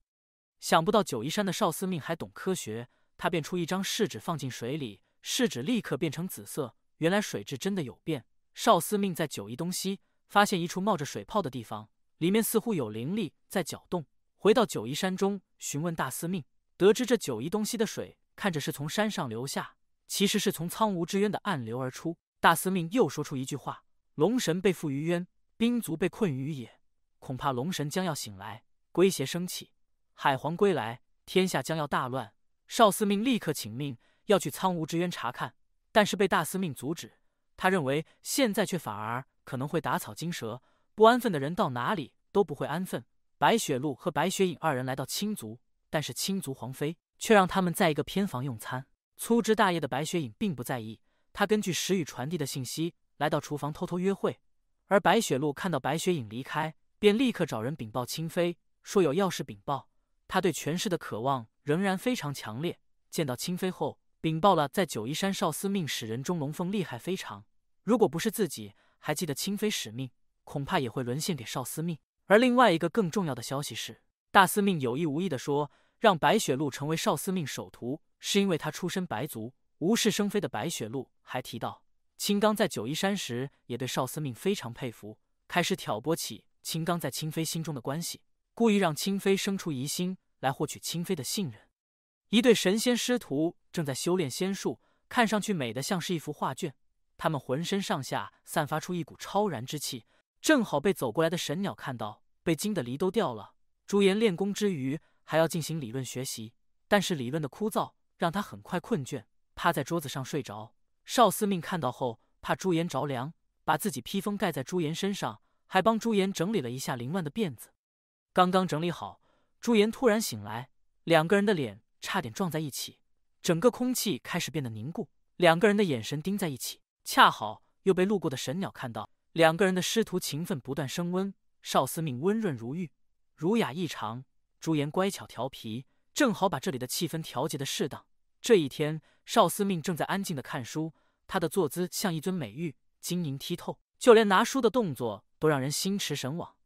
想不到九夷山的少司命还懂科学，他便出一张试纸放进水里，试纸立刻变成紫色。原来水质真的有变。少司命在九夷东西。发现一处冒着水泡的地方，里面似乎有灵力在搅动。回到九夷山中，询问大司命，得知这九夷东西的水，看着是从山上流下，其实是从苍梧之渊的暗流而出。大司命又说出一句话：“龙神被缚于渊，兵卒被困于野，恐怕龙神将要醒来，龟邪升起，海皇归来，天下将要大乱。”少司命立刻请命要去苍梧之渊查看，但是被大司命阻止。他认为现在却反而。可能会打草惊蛇，不安分的人到哪里都不会安分。白雪露和白雪影二人来到青族，但是青族皇妃却让他们在一个偏房用餐。粗枝大叶的白雪影并不在意，她根据石雨传递的信息来到厨房偷偷约会。而白雪露看到白雪影离开，便立刻找人禀报清妃，说有要事禀报。她对权势的渴望仍然非常强烈。见到清妃后，禀报了在九嶷山少司命使人中龙凤厉害非常，如果不是自己。还记得清妃使命，恐怕也会沦陷给少司命。而另外一个更重要的消息是，大司命有意无意的说，让白雪鹿成为少司命首徒，是因为他出身白族，无事生非的白雪鹿还提到，青刚在九一山时也对少司命非常佩服，开始挑拨起青刚在清妃心中的关系，故意让清妃生出疑心来获取清妃的信任。一对神仙师徒正在修炼仙术，看上去美的像是一幅画卷。他们浑身上下散发出一股超然之气，正好被走过来的神鸟看到，被惊得梨都掉了。朱颜练功之余还要进行理论学习，但是理论的枯燥让他很快困倦，趴在桌子上睡着。少司命看到后，怕朱颜着凉，把自己披风盖在朱颜身上，还帮朱颜整理了一下凌乱的辫子。刚刚整理好，朱颜突然醒来，两个人的脸差点撞在一起，整个空气开始变得凝固，两个人的眼神盯在一起。恰好又被路过的神鸟看到，两个人的师徒情分不断升温。少司命温润如玉，儒雅异常；朱颜乖巧调皮，正好把这里的气氛调节的适当。这一天，少司命正在安静的看书，他的坐姿像一尊美玉，晶莹剔透，就连拿书的动作都让人心驰神往。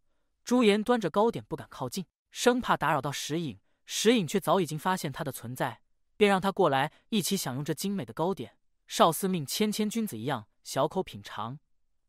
朱颜端着糕点不敢靠近，生怕打扰到石影。石影却早已经发现他的存在，便让他过来一起享用这精美的糕点。少司命谦谦君子一样小口品尝，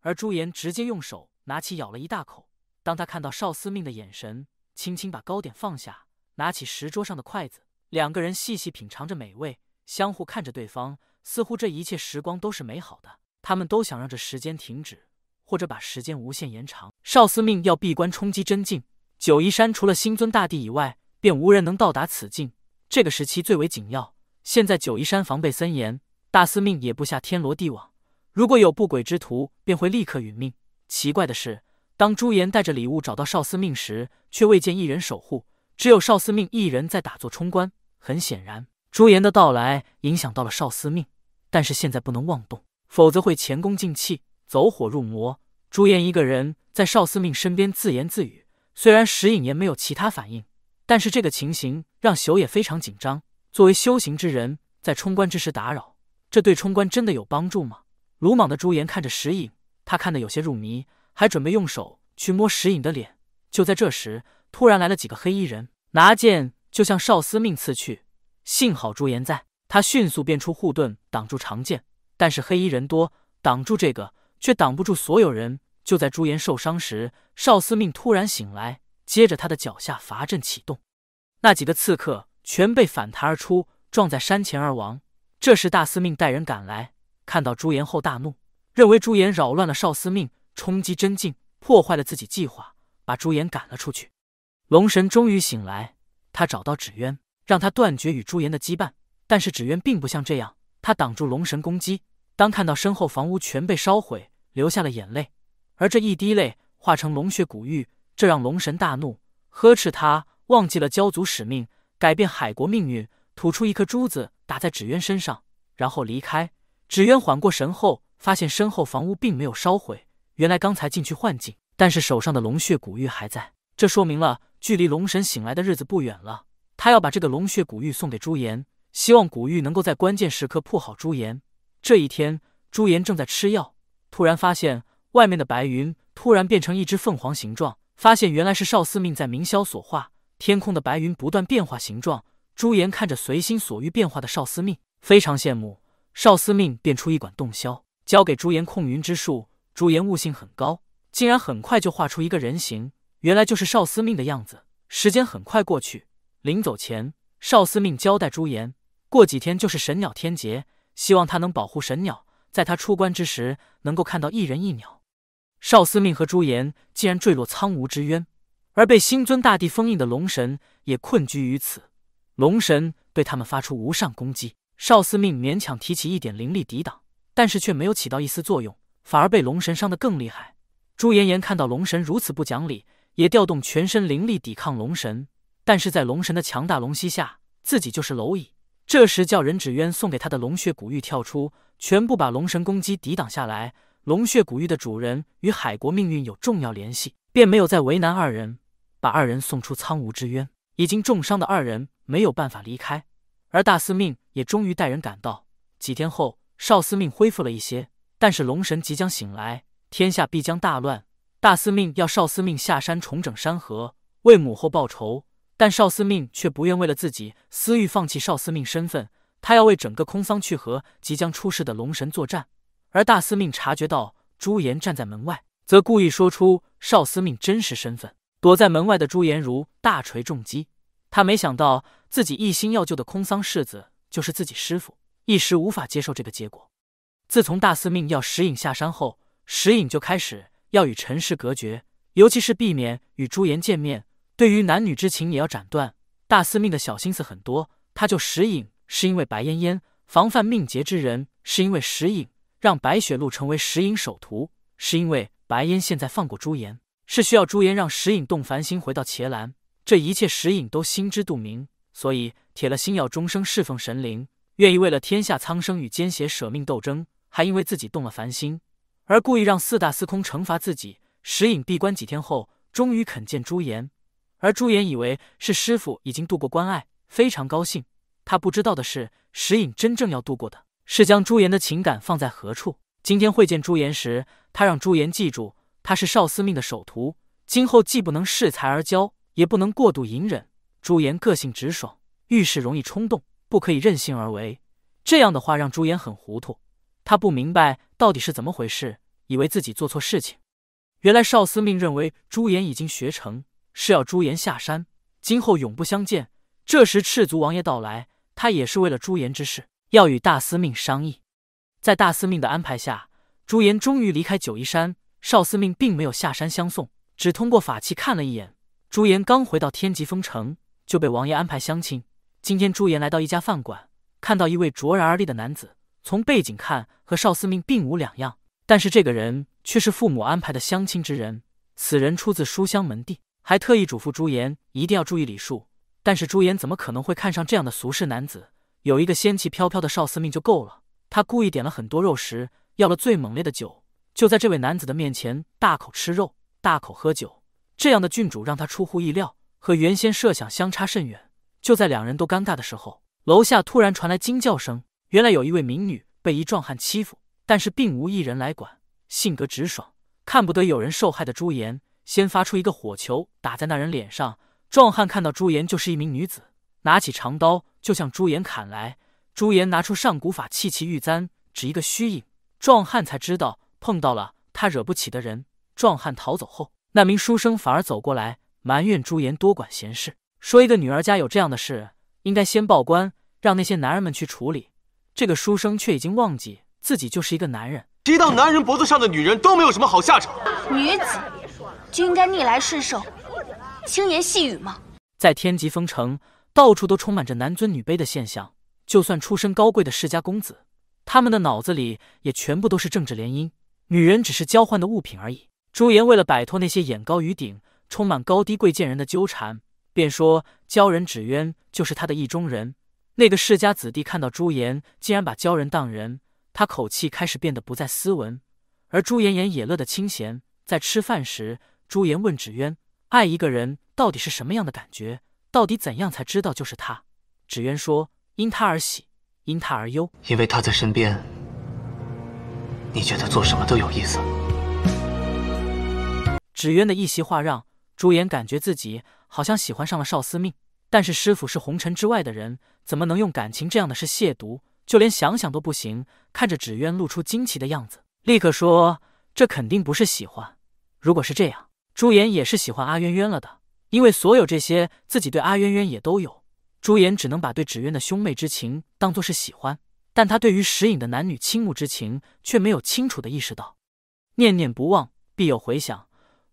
而朱颜直接用手拿起咬了一大口。当他看到少司命的眼神，轻轻把糕点放下，拿起石桌上的筷子，两个人细细品尝着美味，相互看着对方，似乎这一切时光都是美好的。他们都想让这时间停止，或者把时间无限延长。少司命要闭关冲击真境，九夷山除了星尊大帝以外，便无人能到达此境。这个时期最为紧要。现在九夷山防备森严。大司命也不下天罗地网，如果有不轨之徒，便会立刻殒命。奇怪的是，当朱颜带着礼物找到少司命时，却未见一人守护，只有少司命一人在打坐冲关。很显然，朱颜的到来影响到了少司命，但是现在不能妄动，否则会前功尽弃，走火入魔。朱颜一个人在少司命身边自言自语，虽然石隐岩没有其他反应，但是这个情形让朽也非常紧张。作为修行之人，在冲关之时打扰。这对冲关真的有帮助吗？鲁莽的朱颜看着石影，他看得有些入迷，还准备用手去摸石影的脸。就在这时，突然来了几个黑衣人，拿剑就向少司命刺去。幸好朱颜在，他迅速变出护盾挡住长剑，但是黑衣人多，挡住这个却挡不住所有人。就在朱颜受伤时，少司命突然醒来，接着他的脚下法阵启动，那几个刺客全被反弹而出，撞在山前而亡。这时，大司命带人赶来，看到朱颜后大怒，认为朱颜扰乱了少司命，冲击真境，破坏了自己计划，把朱颜赶了出去。龙神终于醒来，他找到纸鸢，让他断绝与朱颜的羁绊。但是纸鸢并不像这样，他挡住龙神攻击。当看到身后房屋全被烧毁，流下了眼泪。而这一滴泪化成龙血古玉，这让龙神大怒，呵斥他忘记了鲛族使命，改变海国命运，吐出一颗珠子。打在纸鸢身上，然后离开。纸鸢缓过神后，发现身后房屋并没有烧毁。原来刚才进去幻境，但是手上的龙血古玉还在。这说明了距离龙神醒来的日子不远了。他要把这个龙血古玉送给朱颜，希望古玉能够在关键时刻铺好朱颜。这一天，朱颜正在吃药，突然发现外面的白云突然变成一只凤凰形状，发现原来是少司命在冥霄所化。天空的白云不断变化形状。朱颜看着随心所欲变化的少司命，非常羡慕。少司命变出一管洞箫，交给朱颜控云之术。朱颜悟性很高，竟然很快就画出一个人形，原来就是少司命的样子。时间很快过去，临走前，少司命交代朱颜，过几天就是神鸟天劫，希望他能保护神鸟。在他出关之时，能够看到一人一鸟。少司命和朱颜竟然坠落苍梧之渊，而被星尊大帝封印的龙神也困居于此。龙神对他们发出无上攻击，少司命勉强提起一点灵力抵挡，但是却没有起到一丝作用，反而被龙神伤得更厉害。朱颜颜看到龙神如此不讲理，也调动全身灵力抵抗龙神，但是在龙神的强大龙息下，自己就是蝼蚁。这时叫人指渊送给他的龙血古玉跳出，全部把龙神攻击抵挡下来。龙血古玉的主人与海国命运有重要联系，便没有再为难二人，把二人送出苍梧之渊。已经重伤的二人。没有办法离开，而大司命也终于带人赶到。几天后，少司命恢复了一些，但是龙神即将醒来，天下必将大乱。大司命要少司命下山重整山河，为母后报仇，但少司命却不愿为了自己私欲放弃少司命身份，他要为整个空桑去和即将出世的龙神作战。而大司命察觉到朱颜站在门外，则故意说出少司命真实身份。躲在门外的朱颜如大锤重击。他没想到自己一心要救的空桑世子就是自己师傅，一时无法接受这个结果。自从大司命要石影下山后，石影就开始要与尘世隔绝，尤其是避免与朱颜见面，对于男女之情也要斩断。大司命的小心思很多，他救石影是因为白嫣嫣，防范命劫之人是因为石影，让白雪露成为石影首徒是因为白烟，现在放过朱颜是需要朱颜让石影动凡心回到茄兰。这一切石隐都心知肚明，所以铁了心要终生侍奉神灵，愿意为了天下苍生与奸邪舍命斗争，还因为自己动了凡心而故意让四大司空惩罚自己。石隐闭关几天后，终于肯见朱颜，而朱颜以为是师父已经度过关隘，非常高兴。他不知道的是，石隐真正要渡过的是将朱颜的情感放在何处。今天会见朱颜时，他让朱颜记住，他是少司命的首徒，今后既不能恃才而骄。也不能过度隐忍。朱颜个性直爽，遇事容易冲动，不可以任性而为。这样的话让朱颜很糊涂，他不明白到底是怎么回事，以为自己做错事情。原来少司命认为朱颜已经学成，是要朱颜下山，今后永不相见。这时赤足王爷到来，他也是为了朱颜之事，要与大司命商议。在大司命的安排下，朱颜终于离开九夷山。少司命并没有下山相送，只通过法器看了一眼。朱颜刚回到天极风城，就被王爷安排相亲。今天，朱颜来到一家饭馆，看到一位卓然而立的男子。从背景看，和少司命并无两样，但是这个人却是父母安排的相亲之人。此人出自书香门第，还特意嘱咐朱颜一定要注意礼数。但是朱颜怎么可能会看上这样的俗世男子？有一个仙气飘飘的少司命就够了。他故意点了很多肉食，要了最猛烈的酒，就在这位男子的面前大口吃肉，大口喝酒。这样的郡主让他出乎意料，和原先设想相差甚远。就在两人都尴尬的时候，楼下突然传来惊叫声。原来有一位民女被一壮汉欺负，但是并无一人来管。性格直爽，看不得有人受害的朱颜，先发出一个火球打在那人脸上。壮汉看到朱颜就是一名女子，拿起长刀就向朱颜砍来。朱颜拿出上古法器玉簪，指一个虚影，壮汉才知道碰到了他惹不起的人。壮汉逃走后。那名书生反而走过来，埋怨朱颜多管闲事，说：“一个女儿家有这样的事，应该先报官，让那些男人们去处理。”这个书生却已经忘记自己就是一个男人。提到男人脖子上的女人都没有什么好下场，女子就应该逆来顺受，轻言细语吗？在天极风城，到处都充满着男尊女卑的现象。就算出身高贵的世家公子，他们的脑子里也全部都是政治联姻，女人只是交换的物品而已。朱颜为了摆脱那些眼高于顶、充满高低贵贱人的纠缠，便说鲛人纸鸢就是他的意中人。那个世家子弟看到朱颜竟然把鲛人当人，他口气开始变得不再斯文。而朱颜颜也乐得清闲。在吃饭时，朱颜问纸鸢：“爱一个人到底是什么样的感觉？到底怎样才知道就是他？”纸鸢说：“因他而喜，因他而忧，因为他在身边，你觉得做什么都有意思。”纸鸢的一席话让朱颜感觉自己好像喜欢上了少司命，但是师傅是红尘之外的人，怎么能用感情这样的事亵渎？就连想想都不行。看着纸鸢露出惊奇的样子，立刻说：“这肯定不是喜欢。如果是这样，朱颜也是喜欢阿渊渊了的。因为所有这些，自己对阿渊渊也都有。”朱颜只能把对纸鸢的兄妹之情当做是喜欢，但他对于石影的男女倾慕之情却没有清楚的意识到。念念不忘，必有回响。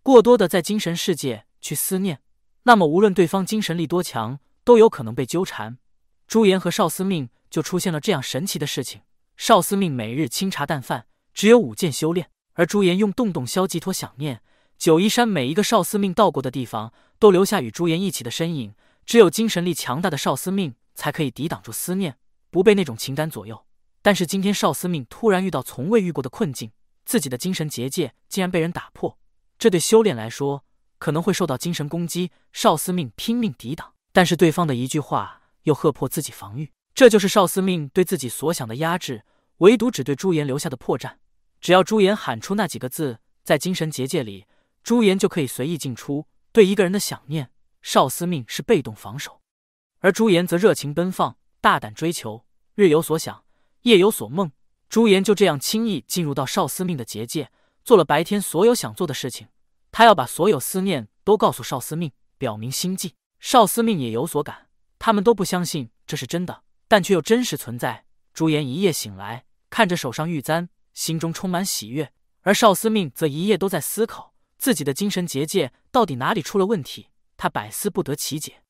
过多的在精神世界去思念，那么无论对方精神力多强，都有可能被纠缠。朱颜和少司命就出现了这样神奇的事情：少司命每日清茶淡饭，只有五剑修炼；而朱颜用洞洞箫寄托想念。九夷山每一个少司命到过的地方，都留下与朱颜一起的身影。只有精神力强大的少司命，才可以抵挡住思念，不被那种情感左右。但是今天，少司命突然遇到从未遇过的困境，自己的精神结界竟然被人打破。这对修炼来说可能会受到精神攻击，少司命拼命抵挡，但是对方的一句话又喝破自己防御。这就是少司命对自己所想的压制，唯独只对朱颜留下的破绽。只要朱颜喊出那几个字，在精神结界里，朱颜就可以随意进出。对一个人的想念，少司命是被动防守，而朱颜则热情奔放、大胆追求，日有所想，夜有所梦。朱颜就这样轻易进入到少司命的结界，做了白天所有想做的事情。他要把所有思念都告诉少司命，表明心迹。少司命也有所感，他们都不相信这是真的，但却又真实存在。朱颜一夜醒来，看着手上玉簪，心中充满喜悦。而少司命则一夜都在思考自己的精神结界到底哪里出了问题，他百思不得其解。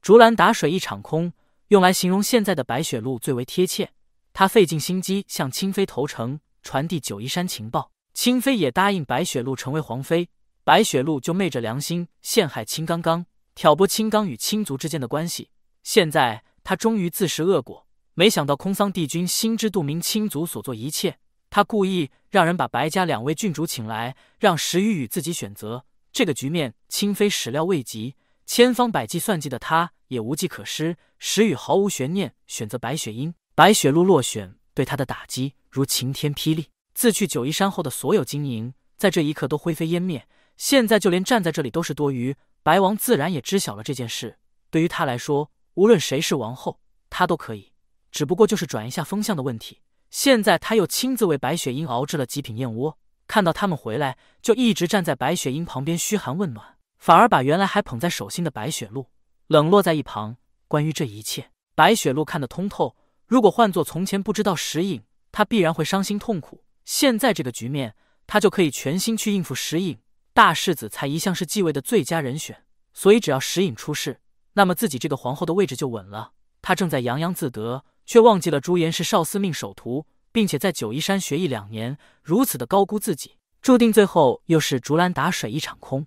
竹篮打水一场空，用来形容现在的白雪露最为贴切。他费尽心机向清妃投诚，传递九嶷山情报，清妃也答应白雪露成为皇妃。白雪露就昧着良心陷害青刚刚，挑拨青刚与青族之间的关系。现在他终于自食恶果。没想到空桑帝君心知肚明青族所做一切，他故意让人把白家两位郡主请来，让石雨与自己选择。这个局面，清妃始料未及，千方百计算计的她也无计可施。石雨毫无悬念选择白雪英，白雪露落选，对她的打击如晴天霹雳。自去九嶷山后的所有经营，在这一刻都灰飞烟灭。现在就连站在这里都是多余。白王自然也知晓了这件事，对于他来说，无论谁是王后，他都可以，只不过就是转一下风向的问题。现在他又亲自为白雪英熬制了极品燕窝，看到他们回来，就一直站在白雪英旁边嘘寒问暖，反而把原来还捧在手心的白雪露冷落在一旁。关于这一切，白雪露看得通透。如果换做从前不知道石影，他必然会伤心痛苦。现在这个局面，他就可以全心去应付石影。大世子才一向是继位的最佳人选，所以只要石隐出事，那么自己这个皇后的位置就稳了。她正在洋洋自得，却忘记了朱颜是少司命首徒，并且在九夷山学艺两年，如此的高估自己，注定最后又是竹篮打水一场空。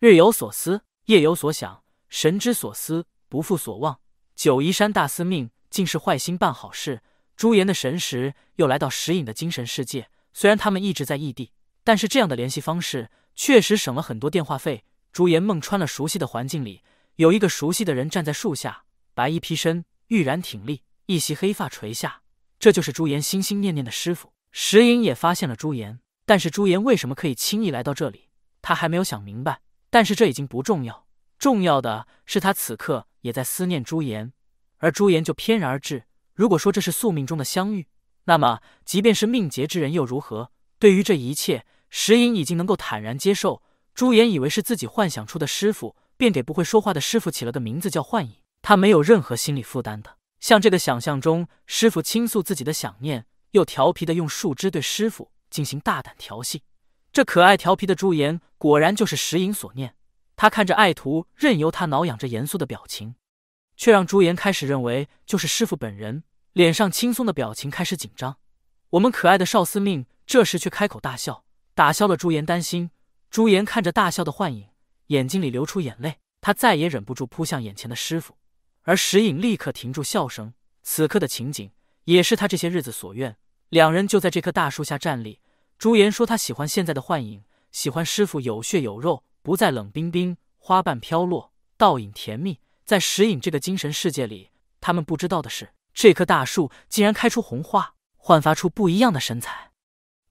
日有所思，夜有所想，神之所思，不负所望。九夷山大司命竟是坏心办好事。朱颜的神识又来到石隐的精神世界，虽然他们一直在异地，但是这样的联系方式。确实省了很多电话费。朱颜梦穿了熟悉的环境里，有一个熟悉的人站在树下，白衣披身，玉然挺立，一袭黑发垂下。这就是朱颜心心念念的师傅石隐，也发现了朱颜。但是朱颜为什么可以轻易来到这里，他还没有想明白。但是这已经不重要，重要的是他此刻也在思念朱颜，而朱颜就翩然而至。如果说这是宿命中的相遇，那么即便是命劫之人又如何？对于这一切。石隐已经能够坦然接受，朱颜以为是自己幻想出的师傅，便给不会说话的师傅起了个名字叫幻影。他没有任何心理负担的向这个想象中师傅倾诉自己的想念，又调皮的用树枝对师傅进行大胆调戏。这可爱调皮的朱颜果然就是石隐所念。他看着爱徒，任由他挠痒着严肃的表情，却让朱颜开始认为就是师傅本人，脸上轻松的表情开始紧张。我们可爱的少司命这时却开口大笑。打消了朱颜担心，朱颜看着大笑的幻影，眼睛里流出眼泪，他再也忍不住扑向眼前的师傅，而石影立刻停住笑声。此刻的情景也是他这些日子所愿，两人就在这棵大树下站立。朱颜说他喜欢现在的幻影，喜欢师傅有血有肉，不再冷冰冰。花瓣飘落，倒影甜蜜。在石影这个精神世界里，他们不知道的是，这棵大树竟然开出红花，焕发出不一样的神采。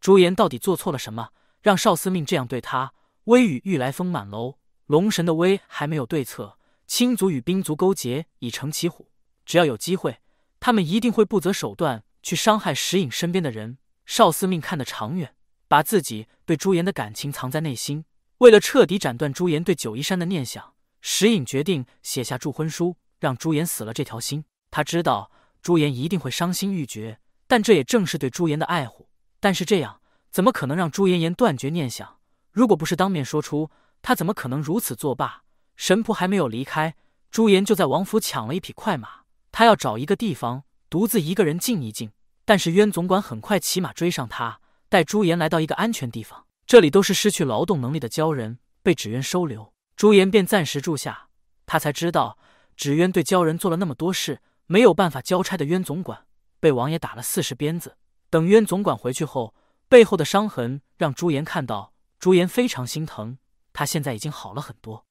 朱颜到底做错了什么，让少司命这样对他？微雨欲来风满楼，龙神的威还没有对策。青族与兵族勾结，已成其虎。只要有机会，他们一定会不择手段去伤害石影身边的人。少司命看得长远，把自己对朱颜的感情藏在内心。为了彻底斩断朱颜对九夷山的念想，石影决定写下祝婚书，让朱颜死了这条心。他知道朱颜一定会伤心欲绝，但这也正是对朱颜的爱护。但是这样怎么可能让朱颜颜断绝念想？如果不是当面说出，她怎么可能如此作罢？神仆还没有离开，朱颜就在王府抢了一匹快马，他要找一个地方独自一个人静一静。但是渊总管很快骑马追上他，带朱颜来到一个安全地方。这里都是失去劳动能力的鲛人，被纸鸢收留，朱颜便暂时住下。他才知道纸鸢对鲛人做了那么多事，没有办法交差的渊总管被王爷打了四十鞭子。等渊总管回去后，背后的伤痕让朱颜看到，朱颜非常心疼。他现在已经好了很多。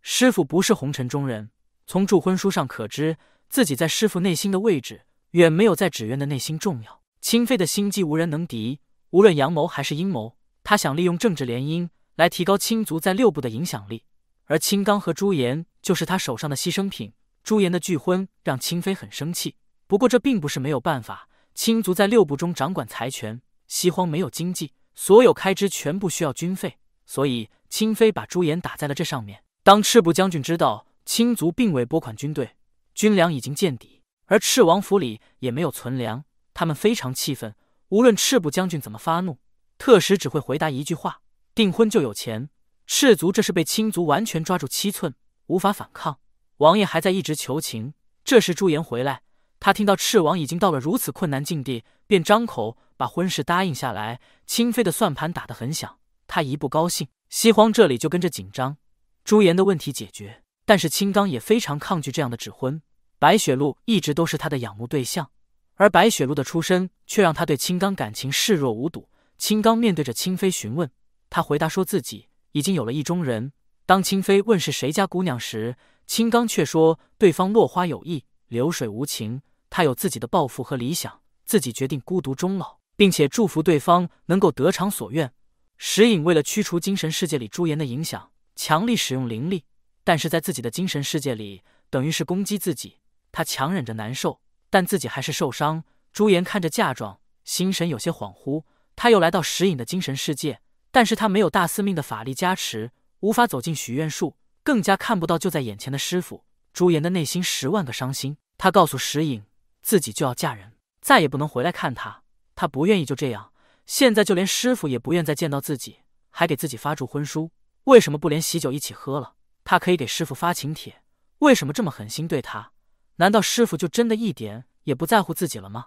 师傅不是红尘中人，从注婚书上可知，自己在师傅内心的位置远没有在纸鸢的内心重要。清妃的心机无人能敌，无论阳谋还是阴谋，他想利用政治联姻来提高青族在六部的影响力，而青刚和朱颜就是他手上的牺牲品。朱颜的拒婚让清妃很生气，不过这并不是没有办法。亲族在六部中掌管财权，西荒没有经济，所有开支全部需要军费，所以清妃把朱颜打在了这上面。当赤部将军知道亲族并未拨款军队，军粮已经见底，而赤王府里也没有存粮，他们非常气愤。无论赤部将军怎么发怒，特使只会回答一句话：订婚就有钱。赤族这是被亲族完全抓住七寸，无法反抗。王爷还在一直求情。这时朱颜回来。他听到赤王已经到了如此困难境地，便张口把婚事答应下来。清妃的算盘打得很响，他一不高兴，西荒这里就跟着紧张。朱颜的问题解决，但是青刚也非常抗拒这样的指婚。白雪露一直都是他的仰慕对象，而白雪露的出身却让他对青刚感情视若无睹。青刚面对着清妃询问，他回答说自己已经有了意中人。当清妃问是谁家姑娘时，青刚却说对方落花有意，流水无情。他有自己的抱负和理想，自己决定孤独终老，并且祝福对方能够得偿所愿。石影为了驱除精神世界里朱颜的影响，强力使用灵力，但是在自己的精神世界里，等于是攻击自己。他强忍着难受，但自己还是受伤。朱颜看着嫁妆，心神有些恍惚。他又来到石影的精神世界，但是他没有大司命的法力加持，无法走进许愿树，更加看不到就在眼前的师傅。朱颜的内心十万个伤心，他告诉石影。自己就要嫁人，再也不能回来看他。他不愿意就这样。现在就连师傅也不愿再见到自己，还给自己发祝婚书。为什么不连喜酒一起喝了？他可以给师傅发请帖，为什么这么狠心对他？难道师傅就真的一点也不在乎自己了吗？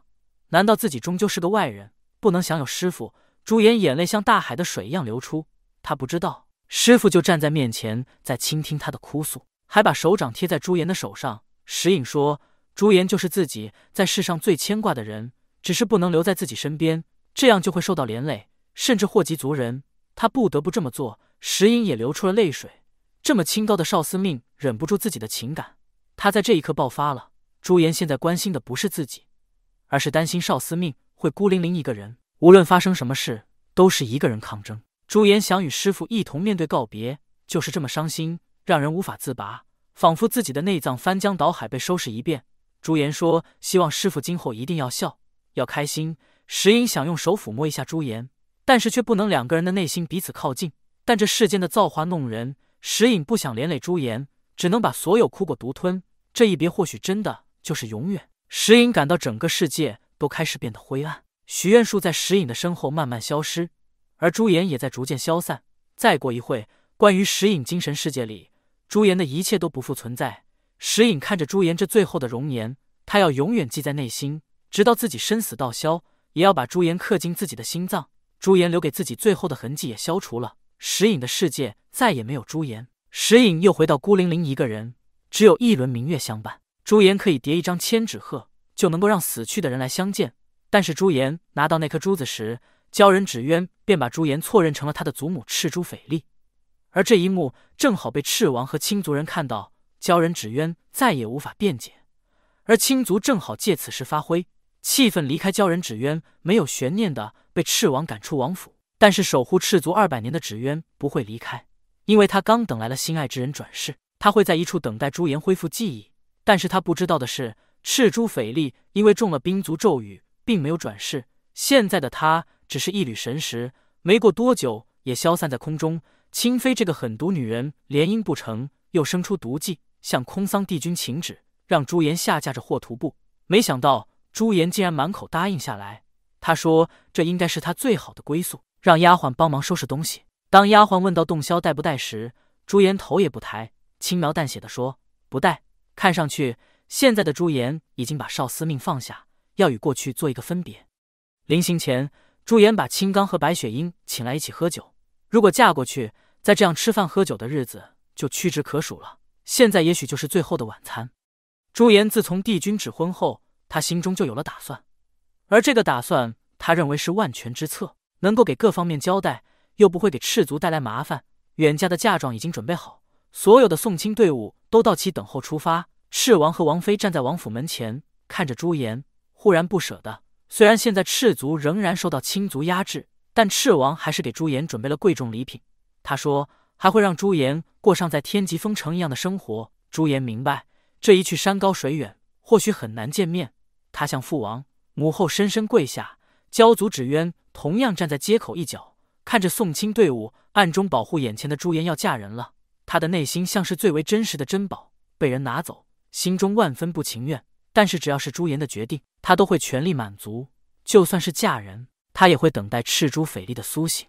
难道自己终究是个外人，不能享有师傅？朱颜眼泪像大海的水一样流出。他不知道，师傅就站在面前，在倾听他的哭诉，还把手掌贴在朱颜的手上。石影说。朱颜就是自己在世上最牵挂的人，只是不能留在自己身边，这样就会受到连累，甚至祸及族人。他不得不这么做。石英也流出了泪水，这么清高的少司命忍不住自己的情感，他在这一刻爆发了。朱颜现在关心的不是自己，而是担心少司命会孤零零一个人，无论发生什么事都是一个人抗争。朱颜想与师傅一同面对告别，就是这么伤心，让人无法自拔，仿佛自己的内脏翻江倒海，被收拾一遍。朱颜说：“希望师傅今后一定要笑，要开心。”石影想用手抚摸一下朱颜，但是却不能。两个人的内心彼此靠近，但这世间的造化弄人。石影不想连累朱颜，只能把所有苦果独吞。这一别，或许真的就是永远。石影感到整个世界都开始变得灰暗，许愿树在石影的身后慢慢消失，而朱颜也在逐渐消散。再过一会关于石影精神世界里朱颜的一切都不复存在。石影看着朱颜这最后的容颜，他要永远记在内心，直到自己生死道消，也要把朱颜刻进自己的心脏。朱颜留给自己最后的痕迹也消除了，石影的世界再也没有朱颜。石影又回到孤零零一个人，只有一轮明月相伴。朱颜可以叠一张千纸鹤，就能够让死去的人来相见。但是朱颜拿到那颗珠子时，鲛人纸鸢便把朱颜错认成了他的祖母赤珠斐丽，而这一幕正好被赤王和青族人看到。鲛人纸鸢再也无法辩解，而青族正好借此事发挥，气愤离开。鲛人纸鸢没有悬念的被赤王赶出王府，但是守护赤族二百年的纸鸢不会离开，因为他刚等来了心爱之人转世，他会在一处等待朱颜恢复记忆。但是他不知道的是，赤珠斐利因为中了冰族咒语，并没有转世，现在的他只是一缕神识，没过多久也消散在空中。青妃这个狠毒女人，联姻不成，又生出毒计。向空桑帝君请旨，让朱颜下嫁着霍徒步。没想到朱颜竟然满口答应下来。他说：“这应该是他最好的归宿。”让丫鬟帮忙收拾东西。当丫鬟问到洞箫带不带时，朱颜头也不抬，轻描淡写的说：“不带。”看上去，现在的朱颜已经把少司命放下，要与过去做一个分别。临行前，朱颜把青刚和白雪英请来一起喝酒。如果嫁过去，再这样吃饭喝酒的日子就屈指可数了。现在也许就是最后的晚餐。朱颜自从帝君指婚后，他心中就有了打算，而这个打算，他认为是万全之策，能够给各方面交代，又不会给赤族带来麻烦。远嫁的嫁妆已经准备好，所有的送亲队伍都到齐，等候出发。赤王和王妃站在王府门前，看着朱颜，忽然不舍得。虽然现在赤族仍然受到亲族压制，但赤王还是给朱颜准备了贵重礼品。他说。还会让朱颜过上在天极风城一样的生活。朱颜明白，这一去山高水远，或许很难见面。他向父王、母后深深跪下。交族纸鸢同样站在街口一角，看着送亲队伍，暗中保护眼前的朱颜要嫁人了。他的内心像是最为真实的珍宝被人拿走，心中万分不情愿。但是只要是朱颜的决定，他都会全力满足。就算是嫁人，他也会等待赤珠翡丽的苏醒。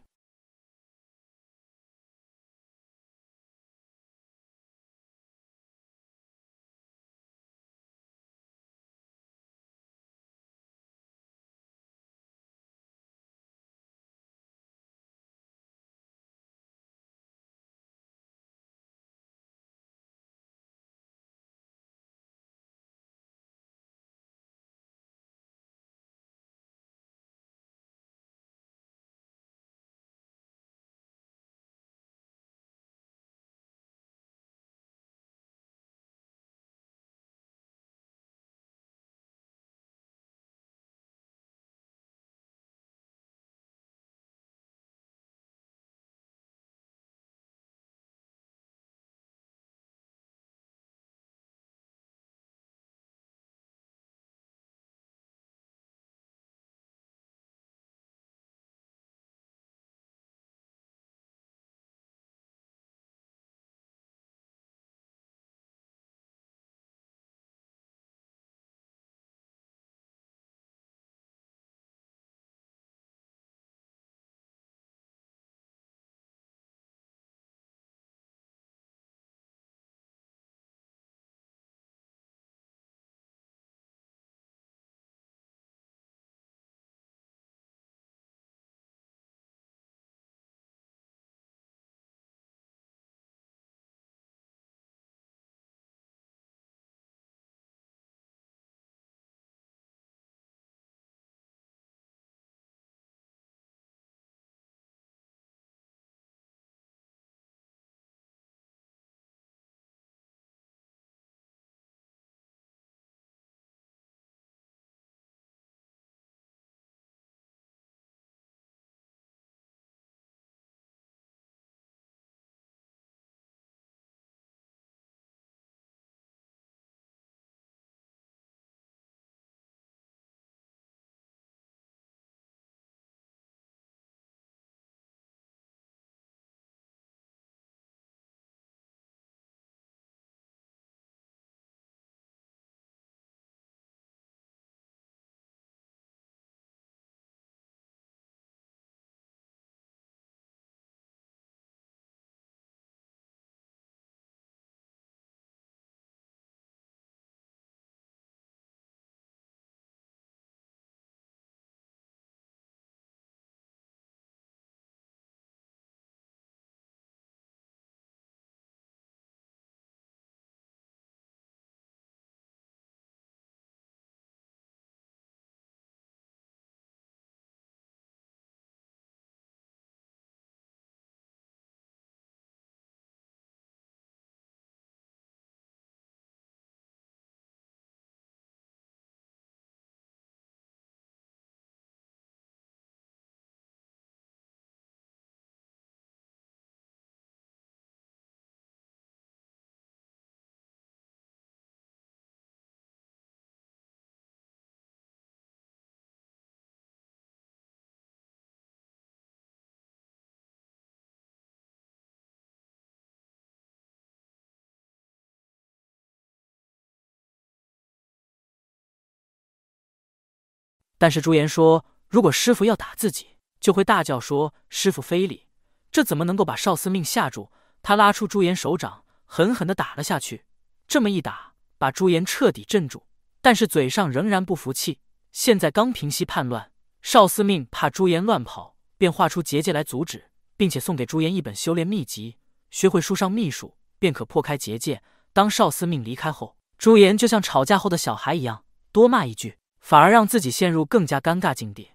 但是朱颜说：“如果师傅要打自己，就会大叫说‘师傅非礼’，这怎么能够把少司命吓住？”他拉出朱颜手掌，狠狠的打了下去。这么一打，把朱颜彻底镇住，但是嘴上仍然不服气。现在刚平息叛乱，少司命怕朱颜乱跑，便画出结界来阻止，并且送给朱颜一本修炼秘籍，学会书上秘术，便可破开结界。当少司命离开后，朱颜就像吵架后的小孩一样，多骂一句。反而让自己陷入更加尴尬境地。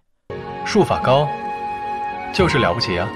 术法高，就是了不起啊！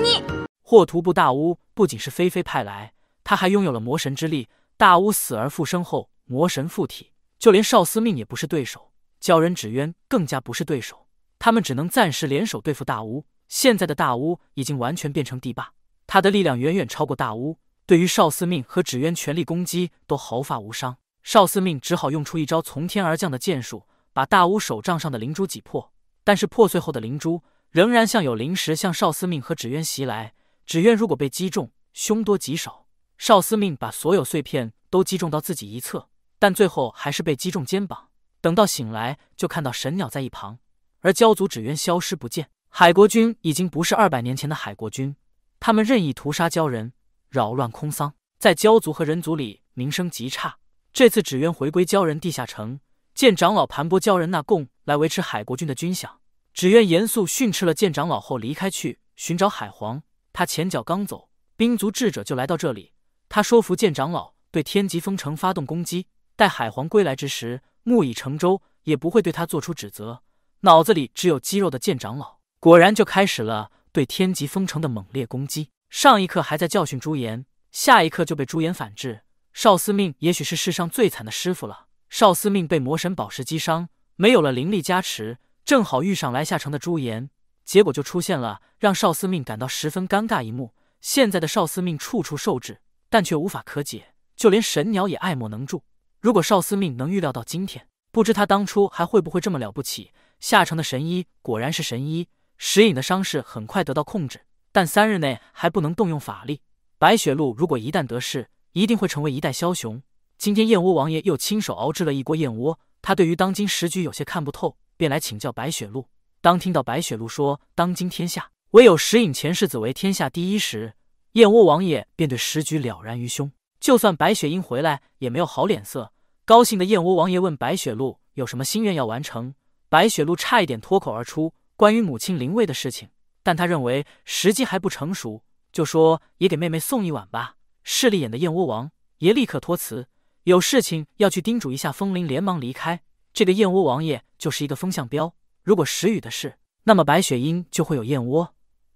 你霍图布大巫不仅是菲菲派来，他还拥有了魔神之力。大巫死而复生后，魔神附体，就连少司命也不是对手，鲛人纸鸢更加不是对手。他们只能暂时联手对付大巫。现在的大巫已经完全变成地霸，他的力量远远超过大巫，对于少司命和纸鸢全力攻击都毫发无伤。少司命只好用出一招从天而降的剑术，把大巫手杖上的灵珠挤破。但是破碎后的灵珠仍然像有灵石，向少司命和纸鸢袭来。纸鸢如果被击中，凶多吉少。少司命把所有碎片都击中到自己一侧，但最后还是被击中肩膀。等到醒来，就看到神鸟在一旁，而鲛族纸鸢消失不见。海国军已经不是二百年前的海国军，他们任意屠杀鲛人，扰乱空桑，在鲛族和人族里名声极差。这次纸鸢回归鲛人地下城，见长老盘剥鲛人纳贡来维持海国军的军饷，纸鸢严肃训斥了见长老后离开去寻找海皇。他前脚刚走，兵族智者就来到这里，他说服见长老对天极风城发动攻击，待海皇归来之时，木已成舟，也不会对他做出指责。脑子里只有肌肉的见长老果然就开始了对天极风城的猛烈攻击。上一刻还在教训朱颜，下一刻就被朱颜反制。少司命也许是世上最惨的师傅了。少司命被魔神宝石击伤，没有了灵力加持，正好遇上来下城的朱颜，结果就出现了让少司命感到十分尴尬一幕。现在的少司命处处受制，但却无法可解，就连神鸟也爱莫能助。如果少司命能预料到今天，不知他当初还会不会这么了不起。下城的神医果然是神医，石隐的伤势很快得到控制，但三日内还不能动用法力。白雪露如果一旦得势，一定会成为一代枭雄。今天燕窝王爷又亲手熬制了一锅燕窝，他对于当今时局有些看不透，便来请教白雪露。当听到白雪露说当今天下唯有石影前世子为天下第一时，燕窝王爷便对时局了然于胸。就算白雪英回来也没有好脸色。高兴的燕窝王爷问白雪露有什么心愿要完成，白雪露差一点脱口而出关于母亲灵位的事情，但他认为时机还不成熟，就说也给妹妹送一碗吧。势利眼的燕窝王爷立刻托辞，有事情要去叮嘱一下风铃，连忙离开。这个燕窝王爷就是一个风向标。如果时雨的事，那么白雪鹰就会有燕窝；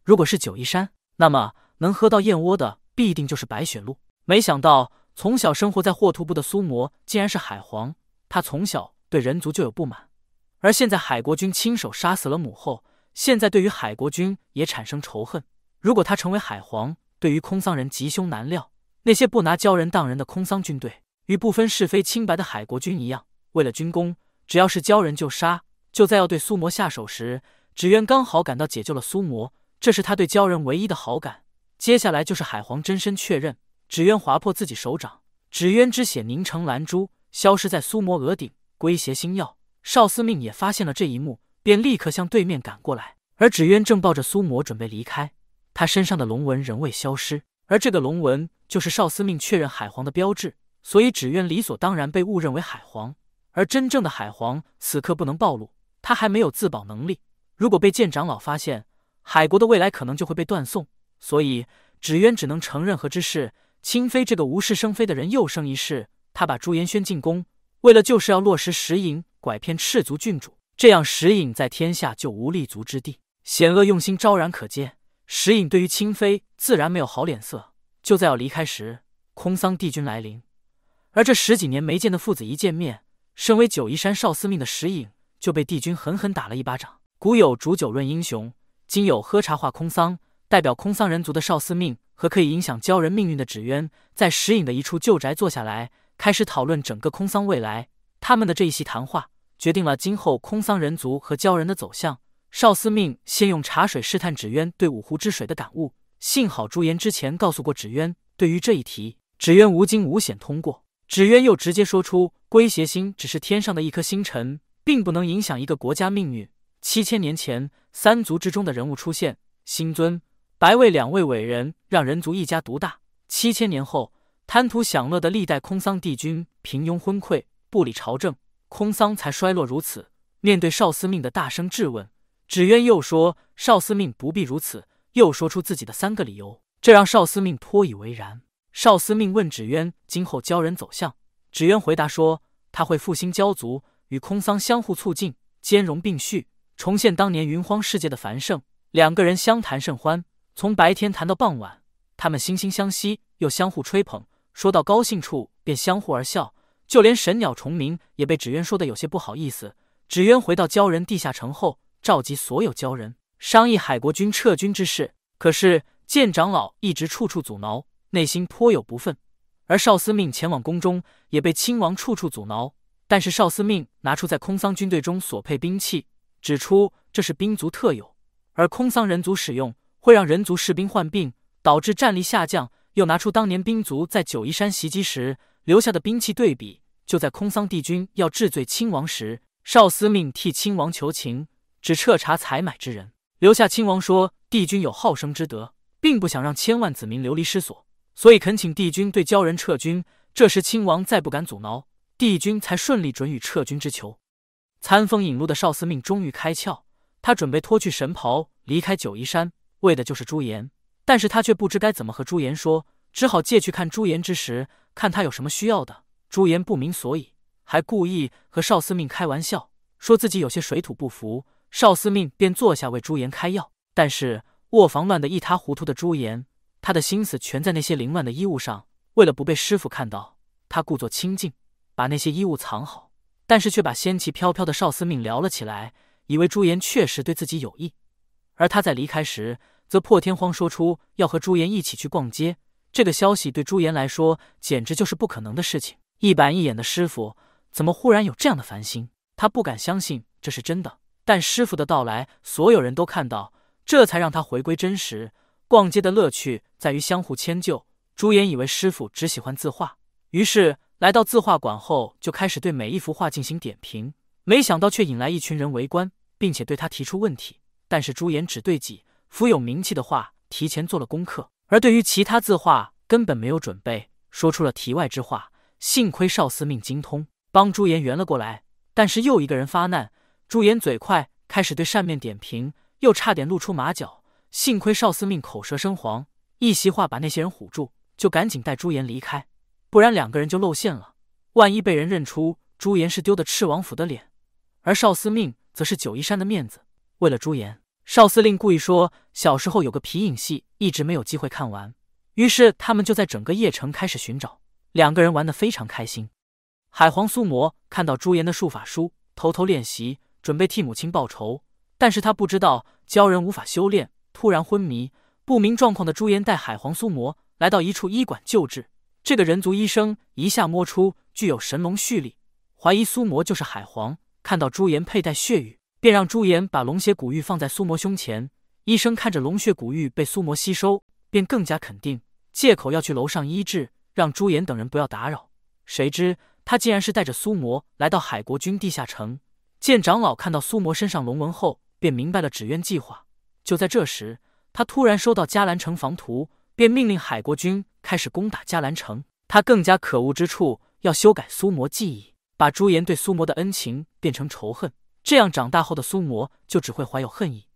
如果是九夷山，那么能喝到燕窝的必定就是白雪鹿。没想到，从小生活在霍图部的苏摩竟然是海皇。他从小对人族就有不满，而现在海国君亲手杀死了母后，现在对于海国君也产生仇恨。如果他成为海皇，对于空桑人吉凶难料。那些不拿鲛人当人的空桑军队，与不分是非清白的海国军一样，为了军功，只要是鲛人就杀。就在要对苏魔下手时，纸鸢刚好赶到，解救了苏魔。这是他对鲛人唯一的好感。接下来就是海皇真身确认，纸鸢划破自己手掌，纸鸢之血凝成蓝珠，消失在苏魔额顶。归邪星耀，少司命也发现了这一幕，便立刻向对面赶过来。而纸鸢正抱着苏魔准备离开，他身上的龙纹仍未消失，而这个龙纹。就是少司命确认海皇的标志，所以纸鸢理所当然被误认为海皇。而真正的海皇此刻不能暴露，他还没有自保能力。如果被剑长老发现，海国的未来可能就会被断送。所以纸鸢只能承认和之事。清妃这个无事生非的人又生一事，他把朱颜轩进宫，为了就是要落实石隐拐骗赤足郡主，这样石隐在天下就无立足之地，险恶用心昭然可见。石隐对于清妃自然没有好脸色。就在要离开时，空桑帝君来临，而这十几年没见的父子一见面，身为九夷山少司命的石影就被帝君狠狠打了一巴掌。古有煮酒论英雄，今有喝茶话空桑。代表空桑人族的少司命和可以影响鲛人命运的纸鸢，在石影的一处旧宅坐下来，开始讨论整个空桑未来。他们的这一席谈话，决定了今后空桑人族和鲛人的走向。少司命先用茶水试探纸鸢对五湖之水的感悟。幸好朱颜之前告诉过纸鸢，对于这一题，纸鸢无惊无险通过。纸鸢又直接说出：“龟邪星只是天上的一颗星辰，并不能影响一个国家命运。七千年前，三族之中的人物出现，星尊、白卫两位伟人，让人族一家独大。七千年后，贪图享乐的历代空桑帝君平庸昏聩，不理朝政，空桑才衰落如此。”面对少司命的大声质问，纸鸢又说：“少司命不必如此。”又说出自己的三个理由，这让少司命颇以为然。少司命问纸鸢今后鲛人走向，纸鸢回答说他会复兴鲛族，与空桑相互促进、兼容并蓄，重现当年云荒世界的繁盛。两个人相谈甚欢，从白天谈到傍晚，他们惺惺相惜，又相互吹捧，说到高兴处便相互而笑。就连神鸟虫鸣也被纸鸢说的有些不好意思。纸鸢回到鲛人地下城后，召集所有鲛人。商议海国军撤军之事，可是见长老一直处处阻挠，内心颇有不忿。而少司命前往宫中，也被亲王处处阻挠。但是少司命拿出在空桑军队中所配兵器，指出这是兵族特有，而空桑人族使用会让人族士兵患病，导致战力下降。又拿出当年兵族在九夷山袭击时留下的兵器对比。就在空桑帝君要治罪亲王时，少司命替亲王求情，只彻查采买之人。留下亲王说：“帝君有好生之德，并不想让千万子民流离失所，所以恳请帝君对鲛人撤军。”这时亲王再不敢阻挠，帝君才顺利准予撤军之求。餐风引路的少司命终于开窍，他准备脱去神袍，离开九夷山，为的就是朱颜。但是他却不知该怎么和朱颜说，只好借去看朱颜之时，看他有什么需要的。朱颜不明所以，还故意和少司命开玩笑，说自己有些水土不服。少司命便坐下为朱颜开药，但是卧房乱得一塌糊涂的朱颜，他的心思全在那些凌乱的衣物上。为了不被师傅看到，他故作清静，把那些衣物藏好，但是却把仙气飘飘的少司命聊了起来，以为朱颜确实对自己有意。而他在离开时，则破天荒说出要和朱颜一起去逛街。这个消息对朱颜来说，简直就是不可能的事情。一板一眼的师傅，怎么忽然有这样的烦心？他不敢相信这是真的。但师傅的到来，所有人都看到，这才让他回归真实。逛街的乐趣在于相互迁就。朱颜以为师傅只喜欢字画，于是来到字画馆后，就开始对每一幅画进行点评。没想到却引来一群人围观，并且对他提出问题。但是朱颜只对几幅有名气的画提前做了功课，而对于其他字画根本没有准备，说出了题外之话。幸亏少司命精通，帮朱颜圆了过来。但是又一个人发难。朱颜嘴快，开始对扇面点评，又差点露出马脚。幸亏少司命口舌生黄，一席话把那些人唬住，就赶紧带朱颜离开，不然两个人就露馅了。万一被人认出朱颜是丢的赤王府的脸，而少司命则是九夷山的面子。为了朱颜，少司令故意说小时候有个皮影戏，一直没有机会看完。于是他们就在整个邺城开始寻找，两个人玩得非常开心。海皇苏魔看到朱颜的术法书，偷偷练习。准备替母亲报仇，但是他不知道鲛人无法修炼，突然昏迷，不明状况的朱颜带海皇苏魔来到一处医馆救治。这个人族医生一下摸出具有神龙蓄力，怀疑苏魔就是海皇。看到朱颜佩戴血玉，便让朱颜把龙血古玉放在苏魔胸前。医生看着龙血古玉被苏魔吸收，便更加肯定，借口要去楼上医治，让朱颜等人不要打扰。谁知他竟然是带着苏魔来到海国军地下城。见长老看到苏魔身上龙纹后，便明白了纸鸢计划。就在这时，他突然收到迦兰城防图，便命令海国军开始攻打迦兰城。他更加可恶之处，要修改苏魔记忆，把朱颜对苏魔的恩情变成仇恨，这样长大后的苏魔就只会怀有恨意。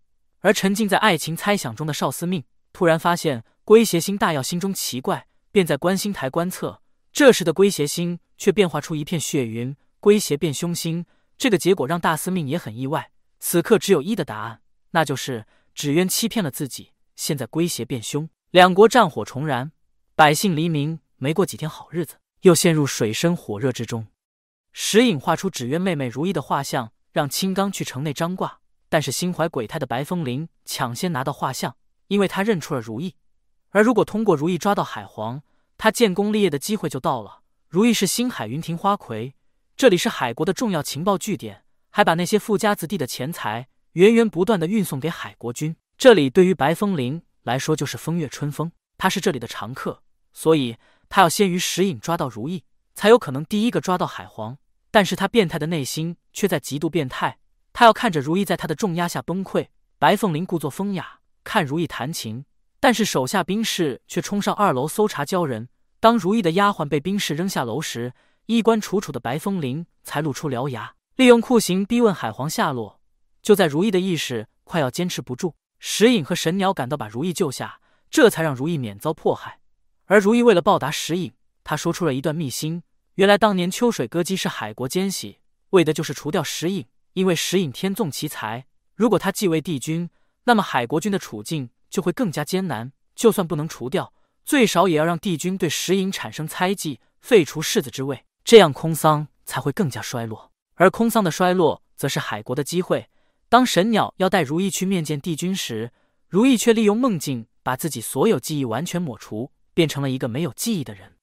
而沉浸在爱情猜想中的少司命，突然发现龟邪星大耀心中奇怪，便在观星台观测。这时的龟邪星却变化出一片血云，龟邪变凶星。这个结果让大司命也很意外。此刻只有一的答案，那就是纸鸢欺骗了自己。现在归邪变凶，两国战火重燃，百姓黎民没过几天好日子，又陷入水深火热之中。石影画出纸鸢妹妹如意的画像，让青刚去城内张挂。但是心怀鬼胎的白风铃抢先拿到画像，因为他认出了如意。而如果通过如意抓到海皇，他建功立业的机会就到了。如意是星海云庭花魁。这里是海国的重要情报据点，还把那些富家子弟的钱财源源不断的运送给海国军。这里对于白风林来说就是风月春风，他是这里的常客，所以他要先于石影抓到如意，才有可能第一个抓到海皇。但是他变态的内心却在极度变态，他要看着如意在他的重压下崩溃。白凤林故作风雅，看如意弹琴，但是手下兵士却冲上二楼搜查鲛人。当如意的丫鬟被兵士扔下楼时，衣冠楚楚的白风铃才露出獠牙，利用酷刑逼问海皇下落。就在如意的意识快要坚持不住，石影和神鸟赶到，把如意救下，这才让如意免遭迫害。而如意为了报答石影，他说出了一段秘辛。原来当年秋水歌姬是海国奸细，为的就是除掉石影。因为石影天纵奇才，如果他继位帝君，那么海国君的处境就会更加艰难。就算不能除掉，最少也要让帝君对石影产生猜忌，废除世子之位。这样，空桑才会更加衰落，而空桑的衰落，则是海国的机会。当神鸟要带如意去面见帝君时，如意却利用梦境把自己所有记忆完全抹除，变成了一个没有记忆的人。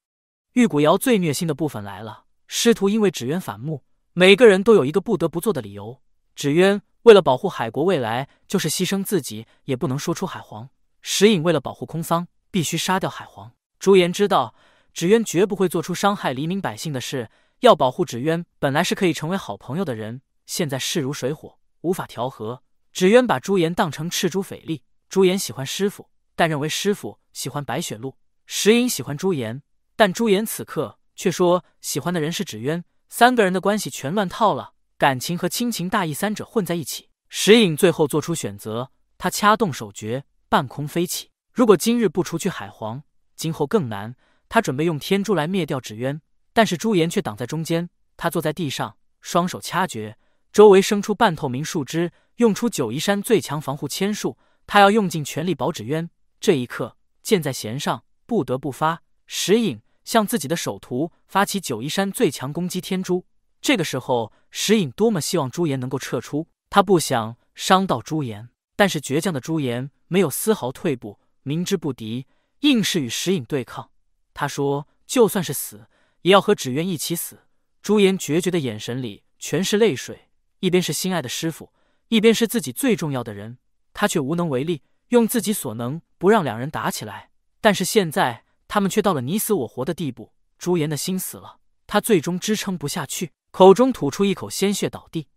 玉骨遥最虐心的部分来了：师徒因为纸鸢反目，每个人都有一个不得不做的理由。纸鸢为了保护海国未来，就是牺牲自己也不能说出海皇；石隐为了保护空桑，必须杀掉海皇。朱颜知道。纸鸢绝不会做出伤害黎民百姓的事。要保护纸鸢，本来是可以成为好朋友的人，现在势如水火，无法调和。纸鸢把朱颜当成赤珠翡丽，朱颜喜欢师傅，但认为师傅喜欢白雪露。石影喜欢朱颜，但朱颜此刻却说喜欢的人是纸鸢。三个人的关系全乱套了，感情和亲情、大义三者混在一起。石影最后做出选择，他掐动手诀，半空飞起。如果今日不除去海皇，今后更难。他准备用天珠来灭掉纸鸢，但是朱颜却挡在中间。他坐在地上，双手掐诀，周围生出半透明树枝，用出九夷山最强防护千术。他要用尽全力保纸鸢。这一刻，箭在弦上，不得不发。石影向自己的首徒发起九夷山最强攻击，天珠。这个时候，石影多么希望朱颜能够撤出，他不想伤到朱颜。但是倔强的朱颜没有丝毫退步，明知不敌，硬是与石影对抗。他说：“就算是死，也要和纸鸢一起死。”朱颜决绝的眼神里全是泪水。一边是心爱的师傅，一边是自己最重要的人，他却无能为力，用自己所能不让两人打起来。但是现在，他们却到了你死我活的地步。朱颜的心死了，他最终支撑不下去，口中吐出一口鲜血倒地。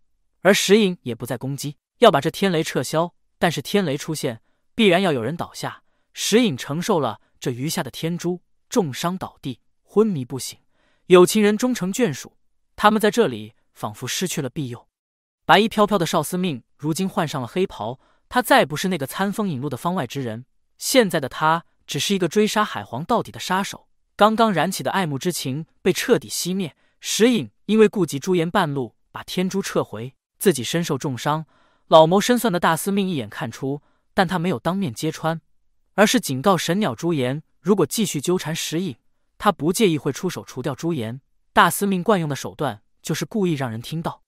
而石影也不再攻击，要把这天雷撤销。但是天雷出现，必然要有人倒下。石影承受了这余下的天珠。重伤倒地，昏迷不醒。有情人终成眷属，他们在这里仿佛失去了庇佑。白衣飘飘的少司命，如今换上了黑袍，他再不是那个餐风饮露的方外之人。现在的他，只是一个追杀海皇到底的杀手。刚刚燃起的爱慕之情被彻底熄灭。石隐因为顾及朱颜半路把天珠撤回，自己身受重伤。老谋深算的大司命一眼看出，但他没有当面揭穿，而是警告神鸟朱颜。如果继续纠缠石影，他不介意会出手除掉朱颜。大司命惯用的手段就是故意让人听到，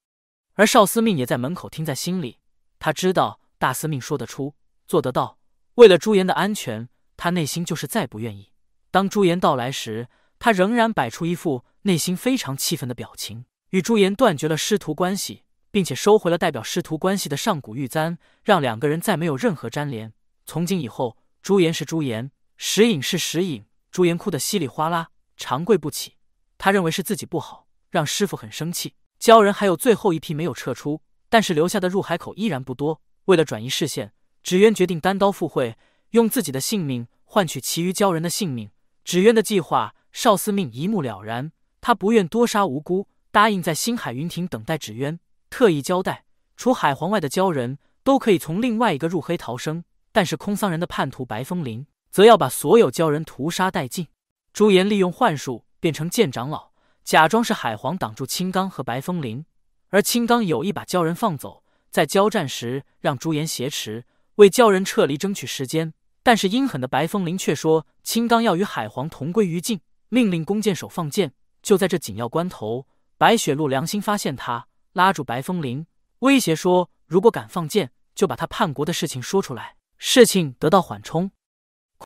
而少司命也在门口听在心里。他知道大司命说得出做得到，为了朱颜的安全，他内心就是再不愿意。当朱颜到来时，他仍然摆出一副内心非常气愤的表情，与朱颜断绝了师徒关系，并且收回了代表师徒关系的上古玉簪，让两个人再没有任何粘连。从今以后，朱颜是朱颜。石影是石影，朱颜哭得稀里哗啦，长跪不起。他认为是自己不好，让师父很生气。鲛人还有最后一批没有撤出，但是留下的入海口依然不多。为了转移视线，纸鸢决定单刀赴会，用自己的性命换取其余鲛人的性命。纸鸢的计划，少司命一目了然。他不愿多杀无辜，答应在星海云庭等待纸鸢。特意交代，除海皇外的鲛人都可以从另外一个入黑逃生，但是空桑人的叛徒白风林则要把所有鲛人屠杀殆尽。朱颜利用幻术变成剑长老，假装是海皇挡住青刚和白风铃，而青刚有意把鲛人放走，在交战时让朱颜挟持，为鲛人撤离争取时间。但是阴狠的白风铃却说青刚要与海皇同归于尽，命令弓箭手放箭。就在这紧要关头，白雪露良心发现，他拉住白风铃，威胁说如果敢放箭，就把他叛国的事情说出来。事情得到缓冲。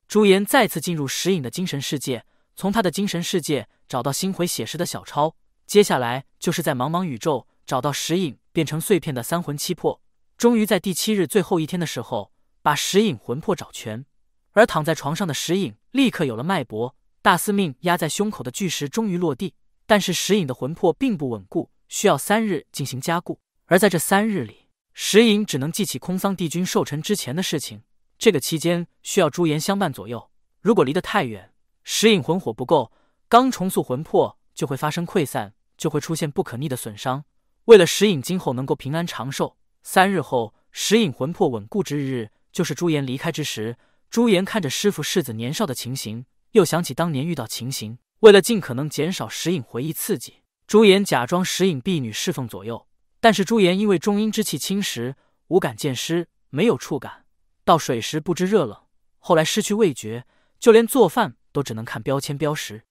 朱颜再次进入石影的精神世界，从他的精神世界找到心回血石的小抄。接下来就是在茫茫宇宙找到石影变成碎片的三魂七魄。终于在第七日最后一天的时候，把石影魂魄找全。而躺在床上的石影立刻有了脉搏，大司命压在胸口的巨石终于落地。但是石影的魂魄并不稳固，需要三日进行加固。而在这三日里，石影只能记起空桑帝君寿辰之前的事情。这个期间需要朱颜相伴左右，如果离得太远，石影魂火不够，刚重塑魂魄就会发生溃散，就会出现不可逆的损伤。为了石影今后能够平安长寿，三日后石影魂魄稳固之日，就是朱颜离开之时。朱颜看着师傅世子年少的情形，又想起当年遇到情形，为了尽可能减少石影回忆刺激，朱颜假装石影婢女侍奉左右。但是朱颜因为中阴之气侵蚀，无感见尸，没有触感。到水时不知热冷，后来失去味觉，就连做饭都只能看标签标识。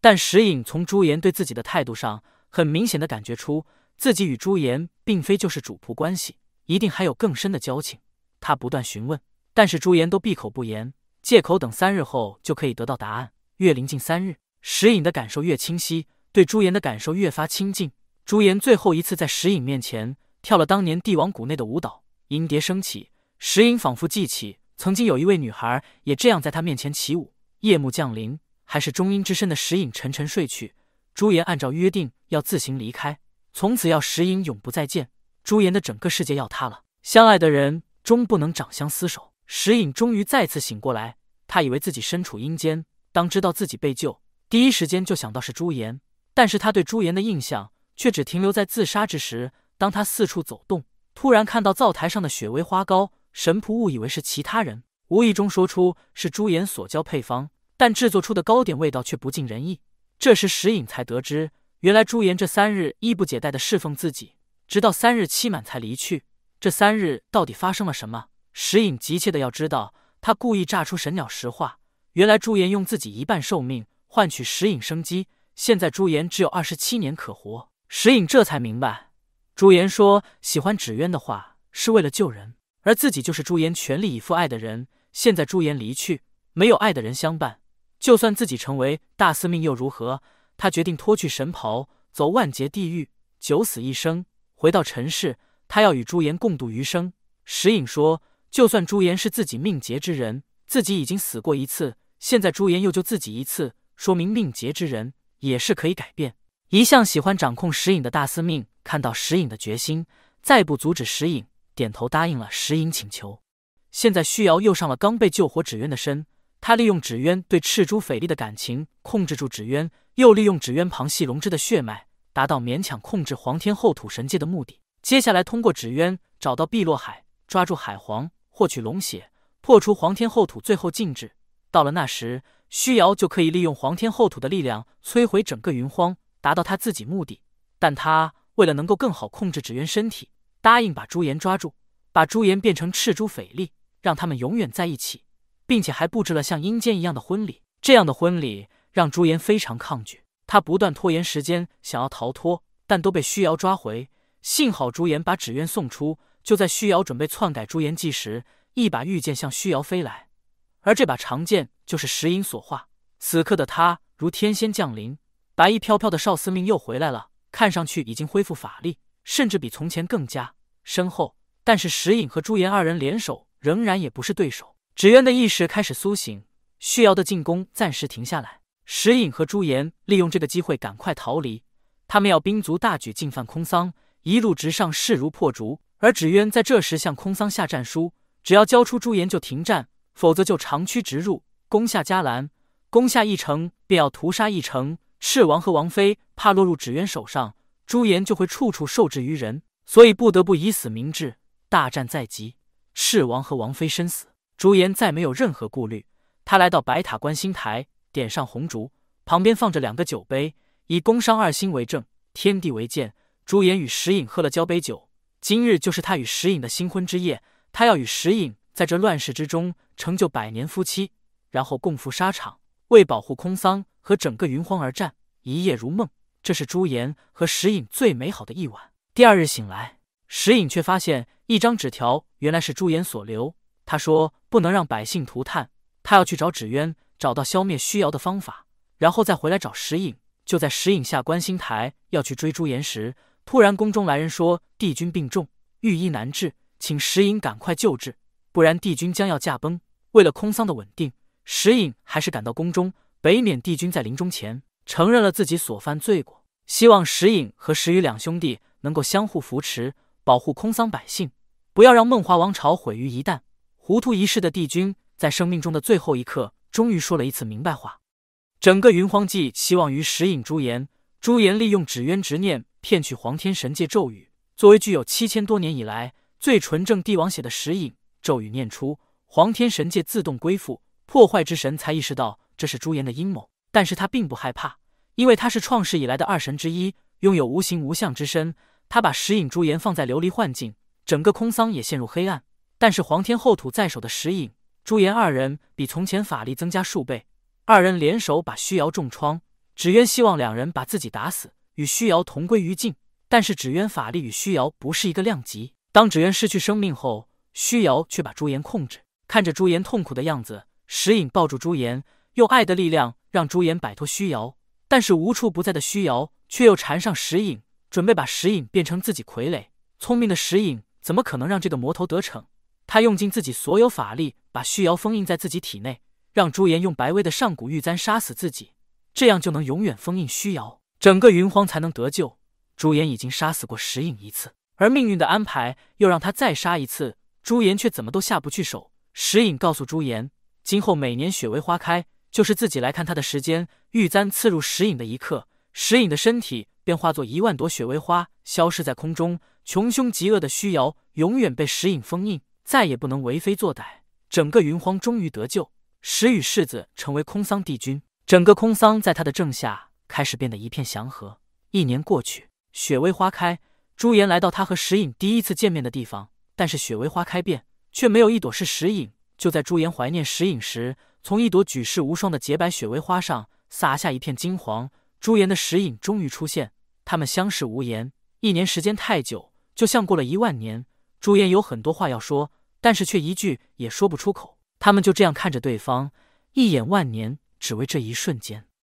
但石影从朱颜对自己的态度上，很明显的感觉出自己与朱颜并非就是主仆关系，一定还有更深的交情。他不断询问，但是朱颜都闭口不言，借口等三日后就可以得到答案。越临近三日，石影的感受越清晰，对朱颜的感受越发亲近。朱颜最后一次在石影面前跳了当年帝王谷内的舞蹈，音碟升起。石影仿佛记起，曾经有一位女孩也这样在他面前起舞。夜幕降临，还是中阴之身的石影沉沉睡去。朱颜按照约定要自行离开，从此要石影永不再见。朱颜的整个世界要塌了。相爱的人终不能长相厮守。石影终于再次醒过来，他以为自己身处阴间，当知道自己被救，第一时间就想到是朱颜。但是他对朱颜的印象却只停留在自杀之时。当他四处走动，突然看到灶台上的雪薇花糕。神仆误以为是其他人，无意中说出是朱颜所教配方，但制作出的糕点味道却不尽人意。这时石影才得知，原来朱颜这三日衣不解带地侍奉自己，直到三日期满才离去。这三日到底发生了什么？石影急切地要知道。他故意炸出神鸟石化，原来朱颜用自己一半寿命换取石影生机。现在朱颜只有二十七年可活，石影这才明白，朱颜说喜欢纸鸢的话是为了救人。而自己就是朱颜全力以赴爱的人。现在朱颜离去，没有爱的人相伴，就算自己成为大司命又如何？他决定脱去神袍，走万劫地狱，九死一生，回到尘世。他要与朱颜共度余生。石影说：“就算朱颜是自己命劫之人，自己已经死过一次，现在朱颜又救自己一次，说明命劫之人也是可以改变。”一向喜欢掌控石影的大司命看到石影的决心，再不阻止石影。点头答应了石隐请求。现在虚瑶又上了刚被救活纸鸢的身，他利用纸鸢对赤珠翡丽的感情控制住纸鸢，又利用纸鸢旁系龙之的血脉，达到勉强控制黄天后土神界的目的。接下来通过纸鸢找到碧落海，抓住海皇，获取龙血，破除黄天后土最后禁制。到了那时，虚瑶就可以利用黄天后土的力量摧毁整个云荒，达到他自己目的。但他为了能够更好控制纸鸢身体。答应把朱颜抓住，把朱颜变成赤珠翡丽，让他们永远在一起，并且还布置了像阴间一样的婚礼。这样的婚礼让朱颜非常抗拒，他不断拖延时间，想要逃脱，但都被虚瑶抓回。幸好朱颜把纸鸢送出，就在虚瑶准备篡改朱颜计时，一把玉剑向虚瑶飞来，而这把长剑就是石英所化。此刻的他如天仙降临，白衣飘飘的少司命又回来了，看上去已经恢复法力。甚至比从前更加深厚，但是石隐和朱颜二人联手，仍然也不是对手。纸鸢的意识开始苏醒，旭瑶的进攻暂时停下来。石隐和朱颜利用这个机会，赶快逃离。他们要兵卒大举进犯空桑，一路直上，势如破竹。而纸鸢在这时向空桑下战书：只要交出朱颜，就停战；否则就长驱直入，攻下迦兰，攻下一城，便要屠杀一城。赤王和王妃怕落入纸鸢手上。朱颜就会处处受制于人，所以不得不以死明志。大战在即，赤王和王妃身死，朱颜再没有任何顾虑。他来到白塔观星台，点上红烛，旁边放着两个酒杯，以工商二星为证，天地为鉴。朱颜与石隐喝了交杯酒，今日就是他与石隐的新婚之夜。他要与石隐在这乱世之中成就百年夫妻，然后共赴沙场，为保护空桑和整个云荒而战。一夜如梦。这是朱颜和石影最美好的一晚。第二日醒来，石影却发现一张纸条，原来是朱颜所留。他说：“不能让百姓涂炭，他要去找纸鸢，找到消灭虚瑶的方法，然后再回来找石影。”就在石影下观星台要去追朱颜时，突然宫中来人说：“帝君病重，御医难治，请石影赶快救治，不然帝君将要驾崩。”为了空桑的稳定，石影还是赶到宫中。北冕帝君在临终前。承认了自己所犯罪过，希望石隐和石宇两兄弟能够相互扶持，保护空桑百姓，不要让梦华王朝毁于一旦。糊涂一世的帝君，在生命中的最后一刻，终于说了一次明白话。整个云荒纪希望于石隐、朱颜。朱颜利用纸鸢执念骗取黄天神界咒语，作为具有七千多年以来最纯正帝王血的石隐，咒语念出，黄天神界自动归附。破坏之神才意识到这是朱颜的阴谋。但是他并不害怕，因为他是创世以来的二神之一，拥有无形无相之身。他把石影、朱颜放在琉璃幻境，整个空桑也陷入黑暗。但是皇天后土在手的石影、朱颜二人比从前法力增加数倍，二人联手把虚瑶重创。纸鸢希望两人把自己打死，与虚瑶同归于尽。但是纸鸢法力与虚瑶不是一个量级。当纸鸢失去生命后，虚瑶却把朱颜控制，看着朱颜痛苦的样子，石影抱住朱颜，用爱的力量。让朱颜摆脱虚瑶，但是无处不在的虚瑶却又缠上石影，准备把石影变成自己傀儡。聪明的石影怎么可能让这个魔头得逞？他用尽自己所有法力，把虚瑶封印在自己体内，让朱颜用白薇的上古玉簪杀死自己，这样就能永远封印虚瑶，整个云荒才能得救。朱颜已经杀死过石影一次，而命运的安排又让他再杀一次，朱颜却怎么都下不去手。石影告诉朱颜，今后每年雪薇花开。就是自己来看他的时间，玉簪刺入石影的一刻，石影的身体便化作一万朵雪薇花，消失在空中。穷凶极恶的虚瑶永远被石影封印，再也不能为非作歹。整个云荒终于得救，石雨世子成为空桑帝君，整个空桑在他的正下开始变得一片祥和。一年过去，雪薇花开，朱颜来到他和石影第一次见面的地方，但是雪薇花开遍，却没有一朵是石影。就在朱颜怀念石影时，从一朵举世无双的洁白雪薇花上洒下一片金黄，朱颜的石影终于出现。他们相视无言，一年时间太久，就像过了一万年。朱颜有很多话要说，但是却一句也说不出口。他们就这样看着对方，一眼万年，只为这一瞬间。